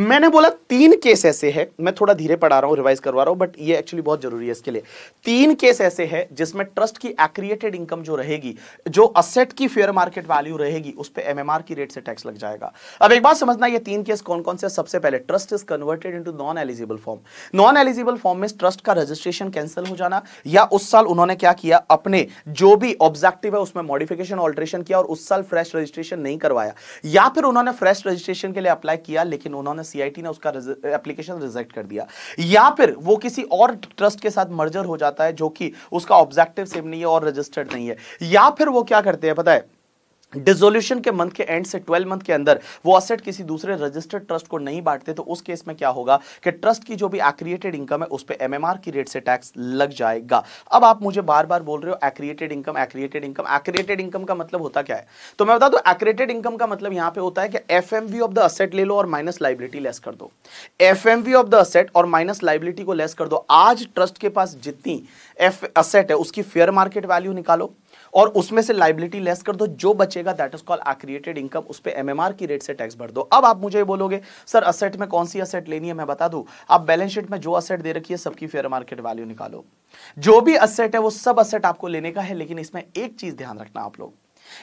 Speaker 1: मैंने बोला तीन केस ऐसे है मैं थोड़ा धीरे पढ़ा रहा हूं रिवाइज करवा रहा हूं बट ये एक्चुअली बहुत जरूरी है इसके लिए तीन केस ऐसे है जिसमें ट्रस्ट की एक्रिएटेड इनकम जो रहेगी जो असेट की फेयर मार्केट वैल्यू रहेगी उस पर एमएमआर की रेट से टैक्स लग जाएगा अब एक बात समझना ये तीन केस कौन कौन से सबसे पहले trust is converted into non eligible form non eligible form में ट्रस्ट का रजिस्ट्रेशन कैंसिल हो जाना या उस साल उन्होंने क्या किया अपने जो भी ऑब्जेक्टिव है उसमें मॉडिफिकेशन ऑल्ट्रेशन किया और उस साल फ्रेश रजिस्ट्रेशन नहीं करवाया या फिर उन्होंने फ्रेश रजिस्ट्रेशन के लिए अप्लाई किया लेकिन उन्होंने सीआईटी ने उसका एप्लीकेशन रिजेक्ट कर दिया या फिर वो किसी और ट्रस्ट के साथ मर्जर हो जाता है जो कि उसका ऑब्जेक्टिव सेम नहीं है और रजिस्टर्ड नहीं है या फिर वो क्या करते हैं पता है डिजोल्यूशन के मंथ के एंड से 12 मंथ के अंदर वो असेट किसी दूसरे रजिस्टर्ड ट्रस्ट को नहीं बांटते तो उस केस में क्या होगा कि ट्रस्ट की जो भी एक्रिएटेड इनकम है उस पर एम की रेट से टैक्स लग जाएगा अब आप मुझे बार बार बोल रहे हो accreted income accreted income accreted income का मतलब होता क्या है तो मैं बता दू एक्रिएटेड इनकम का मतलब यहां पर होता है कि एफ ऑफ द असेट ले लो और माइनस लाइबिलिटी लेस कर दो एफ ऑफ द असेट और माइनस लाइबिलिटी को लेस कर दो आज ट्रस्ट के पास जितनी एफ असेट है उसकी फेयर मार्केट वैल्यू निकालो और उसमें से लाइबिलिटी लेस कर दो जो बचेगा that is call accreted income उस पर एम की रेट से टैक्स भर दो अब आप मुझे बोलोगे सर असेट में कौन सी असेट लेनी है मैं बता दू आप बैलेंस शीट में जो असेट दे रखी है सबकी फेयर मार्केट वैल्यू निकालो जो भी असेट है वो सब असेट आपको लेने का है लेकिन इसमें एक चीज ध्यान रखना आप लोग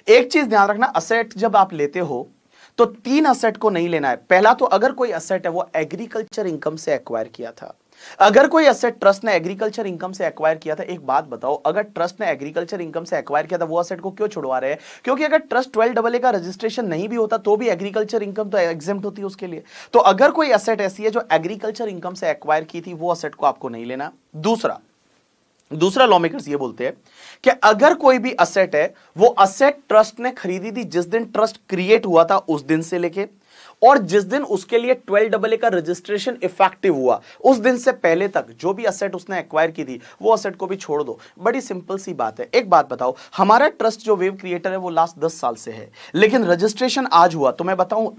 Speaker 1: एक चीज ध्यान रखना असेट जब आप लेते हो तो तीन असेट को नहीं लेना है पहला तो अगर कोई असेट है वो एग्रीकल्चर इनकम से एक्वायर किया था अगर कोई असेट ट्रस्ट ने एग्रीकल्चर इनकम से एक्वायर किया था एक बात बताओ अगर ट्रस्ट ने एग्रीकल्चर इनकम से एक्वायर किया था वो असेट को क्यों छुड़वा रहे हैं क्योंकि अगर ट्रस्ट ट्वेल्व डबल ए का रजिस्ट्रेशन नहीं भी होता तो भी एग्रीकल्चर इनकम तो एग्जेम होती है उसके लिए तो अगर कोई असेट ऐसी है जो एग्रीकल्चर इनकम से एक्वायर की थी वो असेट को आपको नहीं लेना दूसरा दूसरा लॉ मेकर्स ये बोलते हैं कि अगर कोई भी असेट है वो असेट ट्रस्ट ने खरीदी थी जिस दिन ट्रस्ट क्रिएट हुआ था उस दिन से लेके और जिस दिन उसके लिए ट्वेल्व डबल ए का रजिस्ट्रेशन इफेक्टिव हुआ उस दिन से पहले तक जो भी असेट उसने एक्वायर की थी वो असेट को भी छोड़ दो बड़ी सिंपल सी बात है एक बात बताओ हमारा ट्रस्ट जो वेव क्रिएटर है वो लास्ट दस साल से है लेकिन रजिस्ट्रेशन आज हुआ तो मैं बताऊं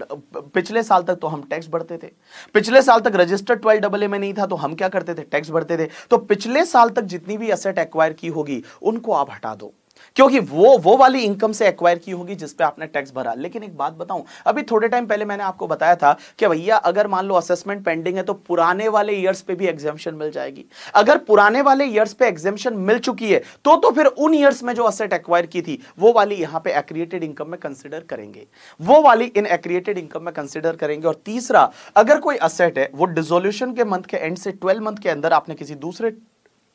Speaker 1: पिछले साल तक तो हम टैक्स बढ़ते थे पिछले साल तक रजिस्टर ट्वेल्व डबल ए में नहीं था तो हम क्या करते थे टैक्स बढ़ते थे तो पिछले साल तक जितनी भी असेट एक्वायर की होगी उनको आप हटा दो क्योंकि वो वो वाली इनकम से एक्वायर की होगी जिस पे आपने टैक्स भरा लेकिन एक बात बताऊं अभी थोड़े टाइम पहले मैंने आपको बताया था कि भैया अगर मान लो असेसमेंट पेंडिंग है तो पुराने वाले ईयर्स पे भी एग्जेम्पन मिल जाएगी अगर पुराने वाले ईयर्स पे एग्जेम्पन मिल चुकी है तो तो फिर उन ईयर्स में जो असेट एक्वायर की थी वो वाली यहां पर एक्रिएटेड इनकम में कंसिडर करेंगे वो वाली इन एक्रिएटेड इनकम में कंसिडर करेंगे और तीसरा अगर कोई असेट है वो डिजोल्यूशन के मंथ के एंड से ट्वेल्व मंथ के अंदर आपने किसी दूसरे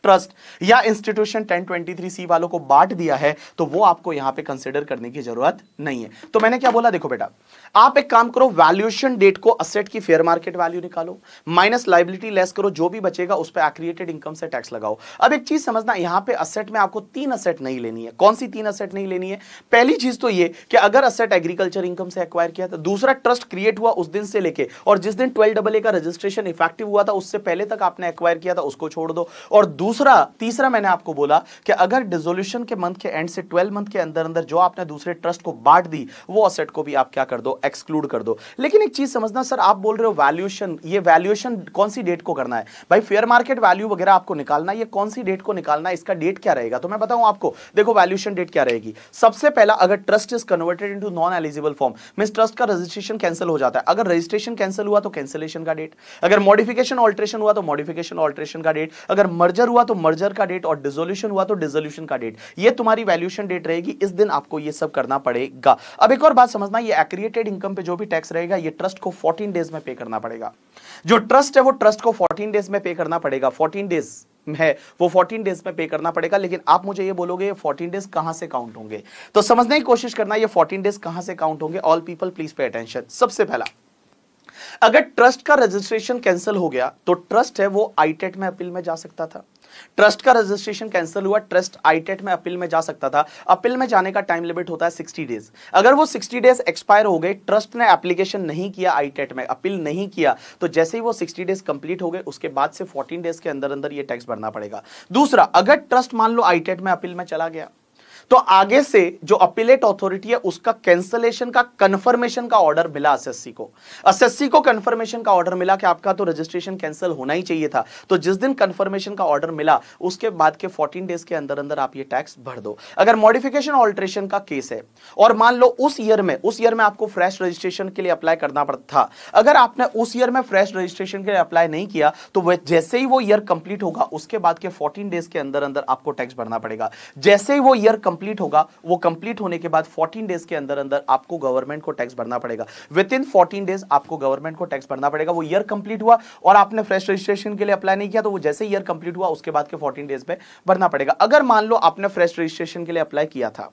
Speaker 1: ट्रस्ट या इंस्टीट्यूशन 1023 सी वालों को बांट दिया है तो वो आपको यहां पे कंसिडर करने की जरूरत नहीं है तो मैंने क्या बोला देखो बेटा आप एक काम करो वैल्यूएशन डेट को असेट की फेयर मार्केट वैल्यू निकालो माइनस लाइबिलिटी लेस करो जो भी बचेगा उस पर एक्रिएटेड इनकम से टैक्स लगाओ अब एक चीज समझना यहां पे असेट में आपको तीन असेट नहीं लेनी है कौन सी तीन असेट नहीं लेनी है पहली चीज तो ये कि अगर असेट एग्रीकल्चर इनकम से एक्वायर किया था दूसरा ट्रस्ट क्रिएट हुआ उस दिन से लेके और जिस दिन ट्वेल्व का रजिस्ट्रेशन इफेक्टिव हुआ था उससे पहले तक आपने एक्वायर किया था उसको छोड़ दो और दूसरा दूसरा तीसरा मैंने आपको बोला कि अगर डिजोल्यूशन के मंथ के एंड से ट्वेल्व मंथ के अंदर अंदर जो आपने दूसरे ट्रस्ट को बांट दी वो असेट को भी आप क्या कर दो एक्सक्लूड कर दो लेकिन एक चीज समझना सर आप बोल रहे हो वैल्यूएशन ये वैल्यूएशन कौन सी डेट को करना है भाई फेयर मार्केट वैल्यू वगैरह आपको निकालना ये कौन सी डेट को निकालना इसका डेट क्या रहेगा तो मैं बताऊं आपको देखो वैल्यूशन डेट क्या रहेगी सबसे पहला अगर trust is converted into non eligible form mean trust का रजिस्ट्रेशन कैंसिल हो जाता है अगर रजिस्ट्रेशन कैंसिल हुआ तो कैंसिलेशन का डेट अगर मॉडिफिकेशन ऑल्ट्रेशन हुआ तो मॉडिफिकेशन ऑल्ट्रेशन का डेट अगर मर्जर हुआ हुआ तो मर्जर का डेट और डिजोल्यूशन हुआ तो डिजोल्यूशन का डेट ये तुम्हारी वैल्यूशन डेट रहेगी इस दिन आपको ये सब करना पड़ेगा अब एक और बात समझना ये एक्रिएटेड इनकम पे जो भी टैक्स रहेगा ये ट्रस्ट को 14 डेज में पे करना पड़ेगा जो ट्रस्ट है वो ट्रस्ट को 14 डेज में पे करना पड़ेगा 14 डेज है वो 14 डेज में पे करना पड़ेगा लेकिन आप मुझे ये बोलोगे ये 14 डेज कहां से काउंट होंगे तो समझने की कोशिश करना ये 14 डेज कहां से काउंट होंगे all people please pay attention सबसे पहला अगर ट्रस्ट का रजिस्ट्रेशन कैंसिल हो गया तो ट्रस्ट है वो आईटेट e में अपील में जा सकता था ट्रस्ट का रजिस्ट्रेशन कैंसिल हुआ ट्रस्ट आईटेट में अपील में जा सकता था अपील में जाने का टाइम लिमिट होता है सिक्सटी डेज अगर वो सिक्सटी डेज एक्सपायर हो गए ट्रस्ट ने एप्लीकेशन नहीं किया आईटेट में अपील नहीं किया तो जैसे ही वो सिक्सटी डेज कंप्लीट हो गए उसके बाद से फोर्टीन डेज के अंदर अंदर ये टैक्स भरना पड़ेगा दूसरा अगर ट्रस्ट मान लो आईटेट में अपील में चला गया तो आगे से जो अपीलेट अथॉरिटी है उसका कैंसलेशन का कंफर्मेशन का ऑर्डर मिला एसएससी को एसएससी को कंफर्मेशन का ऑर्डर मिला कि आपका तो रजिस्ट्रेशन कैंसिल होना ही चाहिए था तो जिस दिन कंफर्मेशन का ऑर्डर मिला उसके बाद के 14 डेज के अंदर अंदर आप ये टैक्स भर दो अगर मॉडिफिकेशन ऑल्ट्रेशन का केस है और मान लो उस ईयर में उस ईयर में आपको फ्रेश रजिस्ट्रेशन के लिए अप्लाई करना पड़ता था अगर आपने उस ईयर में फ्रेश रजिस्ट्रेशन के लिए अप्लाई नहीं किया तो जैसे ही वो ईयर कंप्लीट होगा उसके बाद के फोर्टीन डेज के अंदर अंदर आपको टैक्स भरना पड़ेगा जैसे ही वो ईयर कंप्लीट होगा वो कंप्लीट होने के बाद 14 डेज के अंदर अंदर आपको गवर्नमेंट को टैक्स भरना पड़ेगा विद इन फोर्टीन डेज आपको गवर्नमेंट को टैक्स भरना पड़ेगा वो ईयर कंप्लीट हुआ और आपने फ्रेश रजिस्ट्रेशन के लिए अप्लाई नहीं किया तो वो जैसे ईयर कंप्लीट हुआ उसके बाद के फोर्टीन डेज में भरना पड़ेगा अगर मान लो आपने फ्रेश रजिस्ट्रेशन के लिए अप्लाई किया था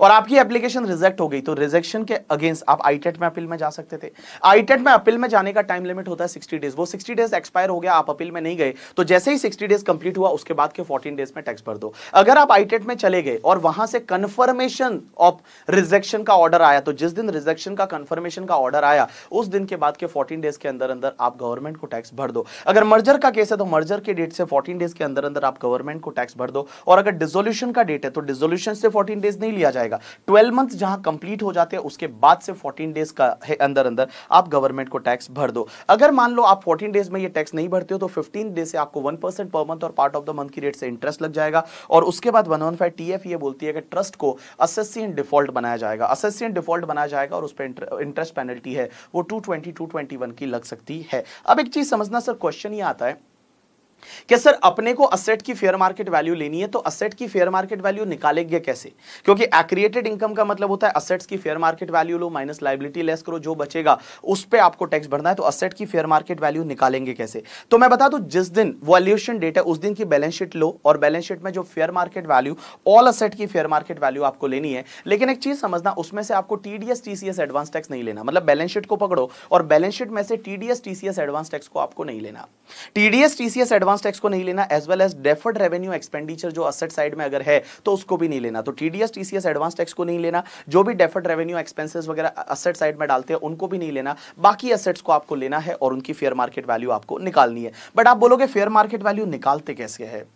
Speaker 1: और आपकी एप्लीकेशन रिजेक्ट हो गई तो रिजेक्शन के अगेंस्ट आप आईटेट e में अपील में जा सकते थे आईटेट e में अपील में जाने का टाइम लिमिट होता है सिक्सटी डेज वो सिक्सटी डेज एक्सपायर हो गया आप अपील में नहीं गए तो जैसे ही सिक्सटी डेज कंप्लीट हुआ उसके बाद के फोर्टीन डेज में टैक्स भर दो अगर आप आईटेट e में चले गए और वहां से कन्फर्मेशन ऑफ रिजेक्शन का ऑर्डर आया तो जिस दिन रिजेक्शन का कन्फर्मेशन का ऑर्डर आया उस दिन के बाद के फोर्टीन डेज के अंदर अंदर आप गवर्नमेंट को टैक्स भर दो अगर मर्जर का केस है तो मर्जर के डेट से फोर्टीन डेज के अंदर अंदर आप गवर्नमेंट को टैक्स भर दो और अगर डिजोल्यूशन का डेट है तो डिजोल्यूशन से फोर्टीन डेज नहीं लिया जाएगा ट्वेल्व मंथ जहां कंप्लीट हो जाते हैं उसके बाद से फोर्टीन डेज का है अंदर अंदर आप गवर्नमेंट को टैक्स भर दो अगर मान लो आप फोर्टीन डेज में ये टैक्स नहीं भरते हो तो फिफ्टीन डेज से आपको वन परसेंट पर मंथ और पार्ट ऑफ द मंथ की रेट से इंटरेस्ट लग जाएगा और उसके बाद one one five T F ये बोलती है कि ट्रस्ट को असेसी इन डिफॉल्ट बनाया जाएगा असेसी इन डिफॉल्ट बनाया जाएगा और उस पर इंटरेस्ट पेनल्टी है वो टू ट्वेंटी की लग सकती है अब एक चीज समझना सर क्वेश्चन ये आता है कि सर अपने को असेट की फेयर मार्केट वैल्यू लेनी है तो असेट की फेयर मार्केट वैल्यू निकालेंगे कैसे क्योंकि एक्रिएटेड इनकम का मतलब होता है असेट्स की फेयर मार्केट वैल्यू लो माइनस लाइबिलिटी लेस करो जो बचेगा उस पर आपको टैक्स भरना है तो असेट की फेयर मार्केट वैल्यू निकालेंगे कैसे तो मैं बता दू जिस दिन वॉल्यूशन डेट है उस दिन की बैलेंस शीट लो और बैलेंस शीट में जो fair market value all asset की फेयर मार्केट वैल्यू आपको लेनी है लेकिन एक चीज समझना उसमें से आपको टीडीएस टीसीएस एडवांस टैक्स नहीं लेना मतलब बैलेंस शीट को पकड़ो और बैलेंस शीट में से टीडीएस टीसीएस एडवांस टैक्स को आपको नहीं लेना TDS TCS advance advance tax को नहीं लेना as well as deferred revenue expenditure जो असेट साइड में अगर है तो उसको भी नहीं लेना तो टीडीएस टीसीएस एडवांस टैक्स को नहीं लेना जो भी डेफर्ड रेवेन्यू एक्सपेंसेस वगैरह असेट साइड में डालते हैं उनको भी नहीं लेना बाकी असेट्स को आपको लेना है और उनकी फेयर मार्केट वैल्यू आपको निकालनी है बट आप बोलोगे फेयर मार्केट वैल्यू निकालते कैसे है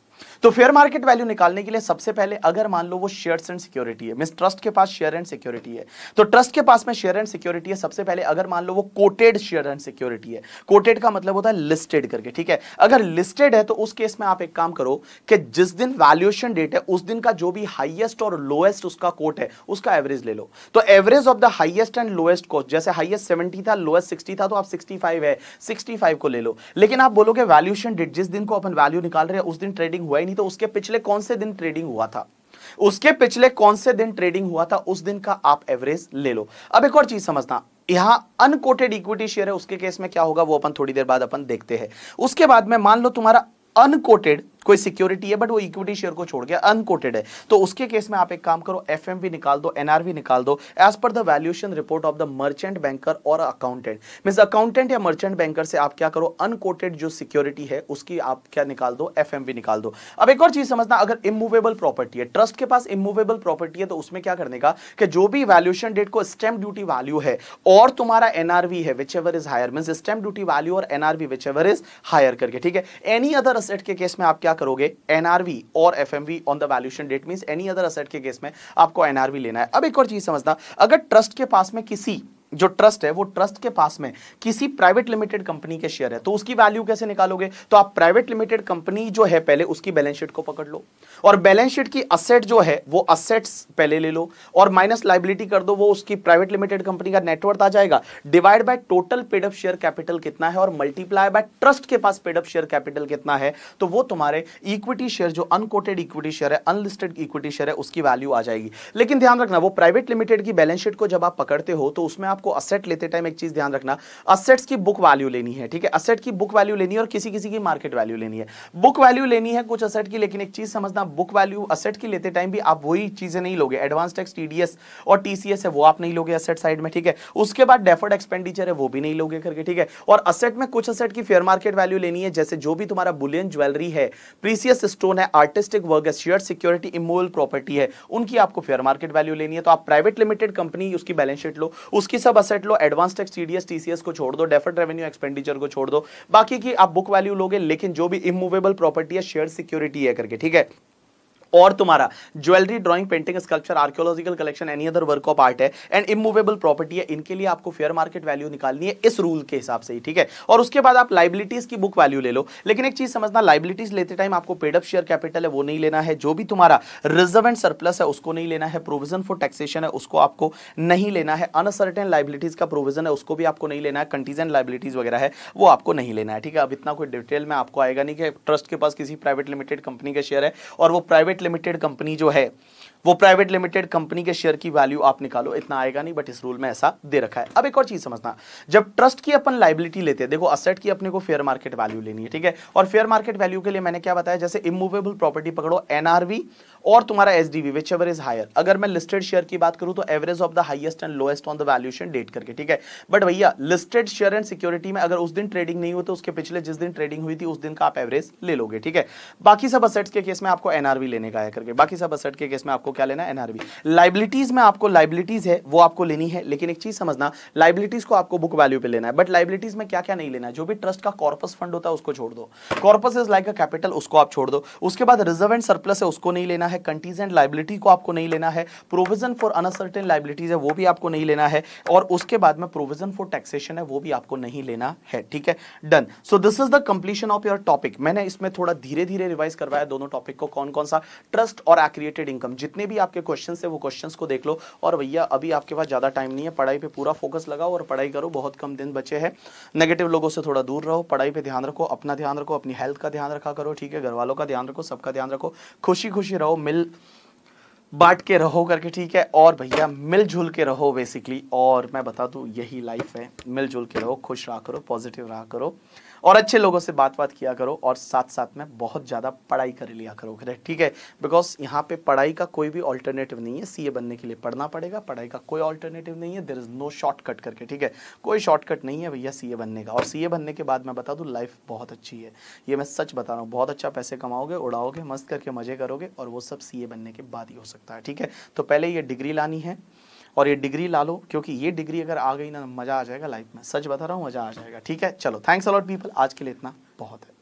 Speaker 1: तो फेयर मार्केट वैल्यू निकालने के लिए सबसे पहले अगर मान लो वो शेयर्स एंड सिक्योरिटी है मीन ट्रस्ट के पास शेयर एंड सिक्योरिटी है तो ट्रस्ट के पास में शेयर एंड सिक्योरिटी है सबसे पहले अगर मान लो वो कोटेड शेयर एंड सिक्योरिटी है कोटेड का मतलब होता है लिस्टेड करके ठीक है अगर लिस्टेड है तो उस केस में आप एक काम करो कि जिस दिन वैल्यूएशन डेट है उस दिन का जो भी हाइएस्ट और लोएस्ट उसका कोट है उसका एवरेज ले लो तो average of the highest and lowest quote जैसे हाइएस्ट सेवेंटी था लोएस्ट सिक्सटी था तो आप सिक्सटी है सिक्सटी को ले लो लेकिन आप बोलोगे वैल्यूएशन डेट जिस दिन को अपन वैल्यू निकाल रहे हैं उस दिन ट्रेडिंग हुआ ही नहीं तो उसके पिछले कौन से दिन ट्रेडिंग हुआ था उसके पिछले कौन से दिन ट्रेडिंग हुआ था उस दिन का आप एवरेज ले लो अब एक और चीज समझना यहां अनकोटेड इक्विटी शेयर है उसके केस में क्या होगा वो अपन थोड़ी देर बाद अपन देखते हैं उसके बाद में मान लो तुम्हारा अनकोटेड कोई सिक्योरिटी है बट वो इक्विटी शेयर को छोड़ गया अनकोटेड है तो उसके केस में आप एक काम करो एफ निकाल दो एनआरवी निकाल दो as per the valuation report of the merchant banker और अकाउंटेंट मीन अकाउंटेंट या मर्चेंट बैंकर से आप क्या करो अनकोटेड जो सिक्योरिटी है उसकी आप क्या निकाल दो एफ निकाल दो अब एक और चीज समझना अगर इमूवेबल प्रॉपर्टी है ट्रस्ट के पास इमूवेबल प्रॉपर्टी है तो उसमें क्या करने का कि जो भी वैल्यूएशन डेट को स्टैम्प ड्यूटी वैल्यू है और तुम्हारा एनआरवी है whichever is higher mean stamp duty value और NRV whichever is higher करके ठीक है एनी अदर असेट के केस में आप क्या करोगे एनआरवी और FMV on the valuation date mean any other asset के केस में आपको एनआरवी लेना है अब एक और चीज समझना अगर ट्रस्ट के पास में किसी जो ट्रस्ट है वो ट्रस्ट के पास में किसी प्राइवेट लिमिटेड कंपनी के शेयर है तो उसकी वैल्यू कैसे निकालोगे तो आप प्राइवेट लिमिटेड कंपनी जो है पहले उसकी बैलेंस शीट को पकड़ लो और बैलेंस शीट की असेट जो है वो असेट्स पहले ले लो और माइनस लाइबिलिटी कर दो वो उसकी प्राइवेट लिमिटेड कंपनी का नेटवर्थ आ जाएगा divide by total paid up share capital कितना है और मल्टीप्लाई बाय ट्रस्ट के पास पेडअप शेयर कैपिटल कितना है तो वो तुम्हारे इक्विटी शेयर जो अनकोटेड इक्विटी शेयर है अनलिस्टेड इक्विटी शेयर है उसकी वैल्यू आ जाएगी लेकिन ध्यान रखना वो प्राइवेट लिमिटेड की बैलेंस शीट को जब आप पकड़ते हो तो उसमें आप आपको असेट लेते टाइम एक चीज ध्यान रखना असेट्स की बुक वैल्यू लेनी है ठीक है असेट की बुक वैल्यू लेनी है और किसी किसी की मार्केट वैल्यू लेनी है बुक वैल्यू लेनी है कुछ असेट की लेकिन एक चीज समझना बुक वैल्यू असेट की लेते टाइम भी आप वही चीजें नहीं लोगे एडवांस टैक्स टीडीएस और टीसीएस है वो आप नहीं लोगे असेट साइड में ठीक है उसके बाद डेफर्ड एक्सपेंडिचर है वो भी नहीं लोगे करके ठीक है और असेट में कुछ असेट की फेयर मार्केट वैल्यू लेनी है जैसे जो भी तुम्हारा बुलियन ज्वेलरी है प्रीसियस स्टोन है आर्टिस्टिक वर्क है शेयर सिक्योरिटी इमोल प्रॉपर्टी है उनकी आपको फेयर मार्केट वैल्यू लेनी है तो आप प्राइवेट लिमिटेड कंपनी उसकी बैलेंस शीट लो उसकी सब असेट लो एडवांस टैक्स टीडीएस टीसीएस को छोड़ दो डेफर्ड रेवेन्यू एक्सपेंडिचर को छोड़ दो बाकी की आप बुक वैल्यू लोगे लेकिन जो भी इमूवेबल प्रॉपर्टी है शेयर सिक्योरिटी है करके ठीक है और तुम्हारा jewellery drawing painting sculpture archaeological collection any other work of art है एंड इमूवेबल प्रॉपर्टी है इनके लिए आपको फेयर मार्केट वैल्यू निकालनी है इस रूल के हिसाब से ही ठीक है और उसके बाद आप लाइबिलिटीज की बुक वैल्यू ले लो लेकिन एक चीज समझना लाइबिलिटीज लेते टाइम आपको पेडअप शेयर कैपिटल है वो नहीं लेना है जो भी तुम्हारा रिजर्व एंड सरप्लस है उसको नहीं लेना है प्रोविजन फॉर टैक्सेशन है उसको आपको नहीं लेना है अनसर्टेन लाइबिलिटीज का प्रोविजन है उसको भी आपको नहीं लेना है कंटीजन लाइबिलिटीज वगैरह है वो आपको नहीं लेना है ठीक है अब इतना कोई डिटेल में आपको आएगा नहीं कि ट्रस्ट के पास किसी प्राइवेट लिमिटेड कंपनी का शेयर है और वो प्राइवेट लिमिटेड कंपनी जो है वो प्राइवेट लिमिटेड कंपनी के शेयर की वैल्यू आप निकालो इतना आएगा नहीं बट इस रूल में ऐसा दे रखा है अब एक और चीज समझना जब ट्रस्ट की अपन लाइबिलिटी लेते हैं देखो असेट की अपने को फेयर मार्केट वैल्यू लेनी है ठीक है और फेयर मार्केट वैल्यू के लिए मैंने क्या बताया जैसे इमूवेबल प्रॉपर्टी पकड़ो एनआरवी और तुम्हारा S D whichever is higher अगर मैं लिस्टेड शेयर की बात करूं तो average of the highest and lowest on the valuation date करके ठीक है बट भैया लिस्टेड शेयर एंड सिक्योरिटी में अगर उस दिन ट्रेडिंग नहीं हुई तो उसके पिछले जिस दिन ट्रेडिंग हुई थी उस दिन का आप एवरेज ले लोगे ठीक है बाकी सब असेट्स के केस में आपको एनआरवी लेने का आया करके बाकी सब असेट के केस में आपको आपको क्या लेना है एनआरबी लाइबिलिटीज में आपको लाइबिलिटीज है वो आपको लेनी है लेकिन एक चीज समझना लाइबिलिटीज को आपको बुक वैल्यू पे लेना है बट लाइबिलिटीज में क्या क्या नहीं लेना है जो भी ट्रस्ट का कॉर्पस फंड होता है उसको छोड़ दो corpus is like a capital उसको आप छोड़ दो उसके बाद रिजर्व एंड सरप्लस है उसको नहीं लेना है कंटीजेंट लाइबिलिटी को आपको नहीं लेना है प्रोविजन फॉर अनसर्टेन लाइबिलिटीज है वो भी आपको नहीं लेना है और उसके बाद में प्रोविजन फॉर टैक्सेशन है वो भी आपको नहीं लेना है ठीक है done so this is the completion of your topic मैंने इसमें थोड़ा धीरे धीरे रिवाइज करवाया दोनों टॉपिक को कौन कौन सा ट्रस्ट और एक्रिएटेड इनकम जितने जितने भी आपके क्वेश्चन है वो क्वेश्चन को देख लो और भैया अभी आपके पास ज़्यादा टाइम नहीं है पढ़ाई पर पूरा फोकस लगाओ और पढ़ाई करो बहुत कम दिन बचे हैं नेगेटिव लोगों से थोड़ा दूर रहो पढ़ाई पर ध्यान रखो अपना ध्यान रखो अपनी हेल्थ का ध्यान रखा करो ठीक है घर वालों का ध्यान रखो सबका ध्यान रखो खुशी खुशी रहो मिल बांट के रहो करके ठीक है और भैया मिलजुल के रहो बेसिकली और मैं बता दूँ यही लाइफ है मिलजुल के रहो खुश रहा करो पॉजिटिव रहा करो और अच्छे लोगों से बात बात किया करो और साथ साथ में बहुत ज़्यादा पढ़ाई कर लिया करो ठीक है बिकॉज यहाँ पे पढ़ाई का कोई भी ऑल्टरनेटिव नहीं है ए बनने के लिए पढ़ना पड़ेगा पढ़ाई का कोई ऑल्टरनेटिव नहीं है देर इज़ नो शॉर्टकट करके ठीक है कोई शॉर्टकट नहीं है भैया ए बनने का और ए बनने के बाद मैं बता दूँ लाइफ बहुत अच्छी है ये मैं सच बता रहा हूँ बहुत अच्छा पैसे कमाओगे उड़ाओगे मस्त करके मज़े करोगे और वो सब सी बनने के बाद ही हो सकता है ठीक है तो पहले ये डिग्री लानी है और ये डिग्री ला लो क्योंकि ये डिग्री अगर आ गई ना मज़ा आ जाएगा लाइफ में सच बता रहा हूँ मज़ा आ जाएगा ठीक है चलो थैंक्स अलॉट पीपल आज के लिए इतना बहुत है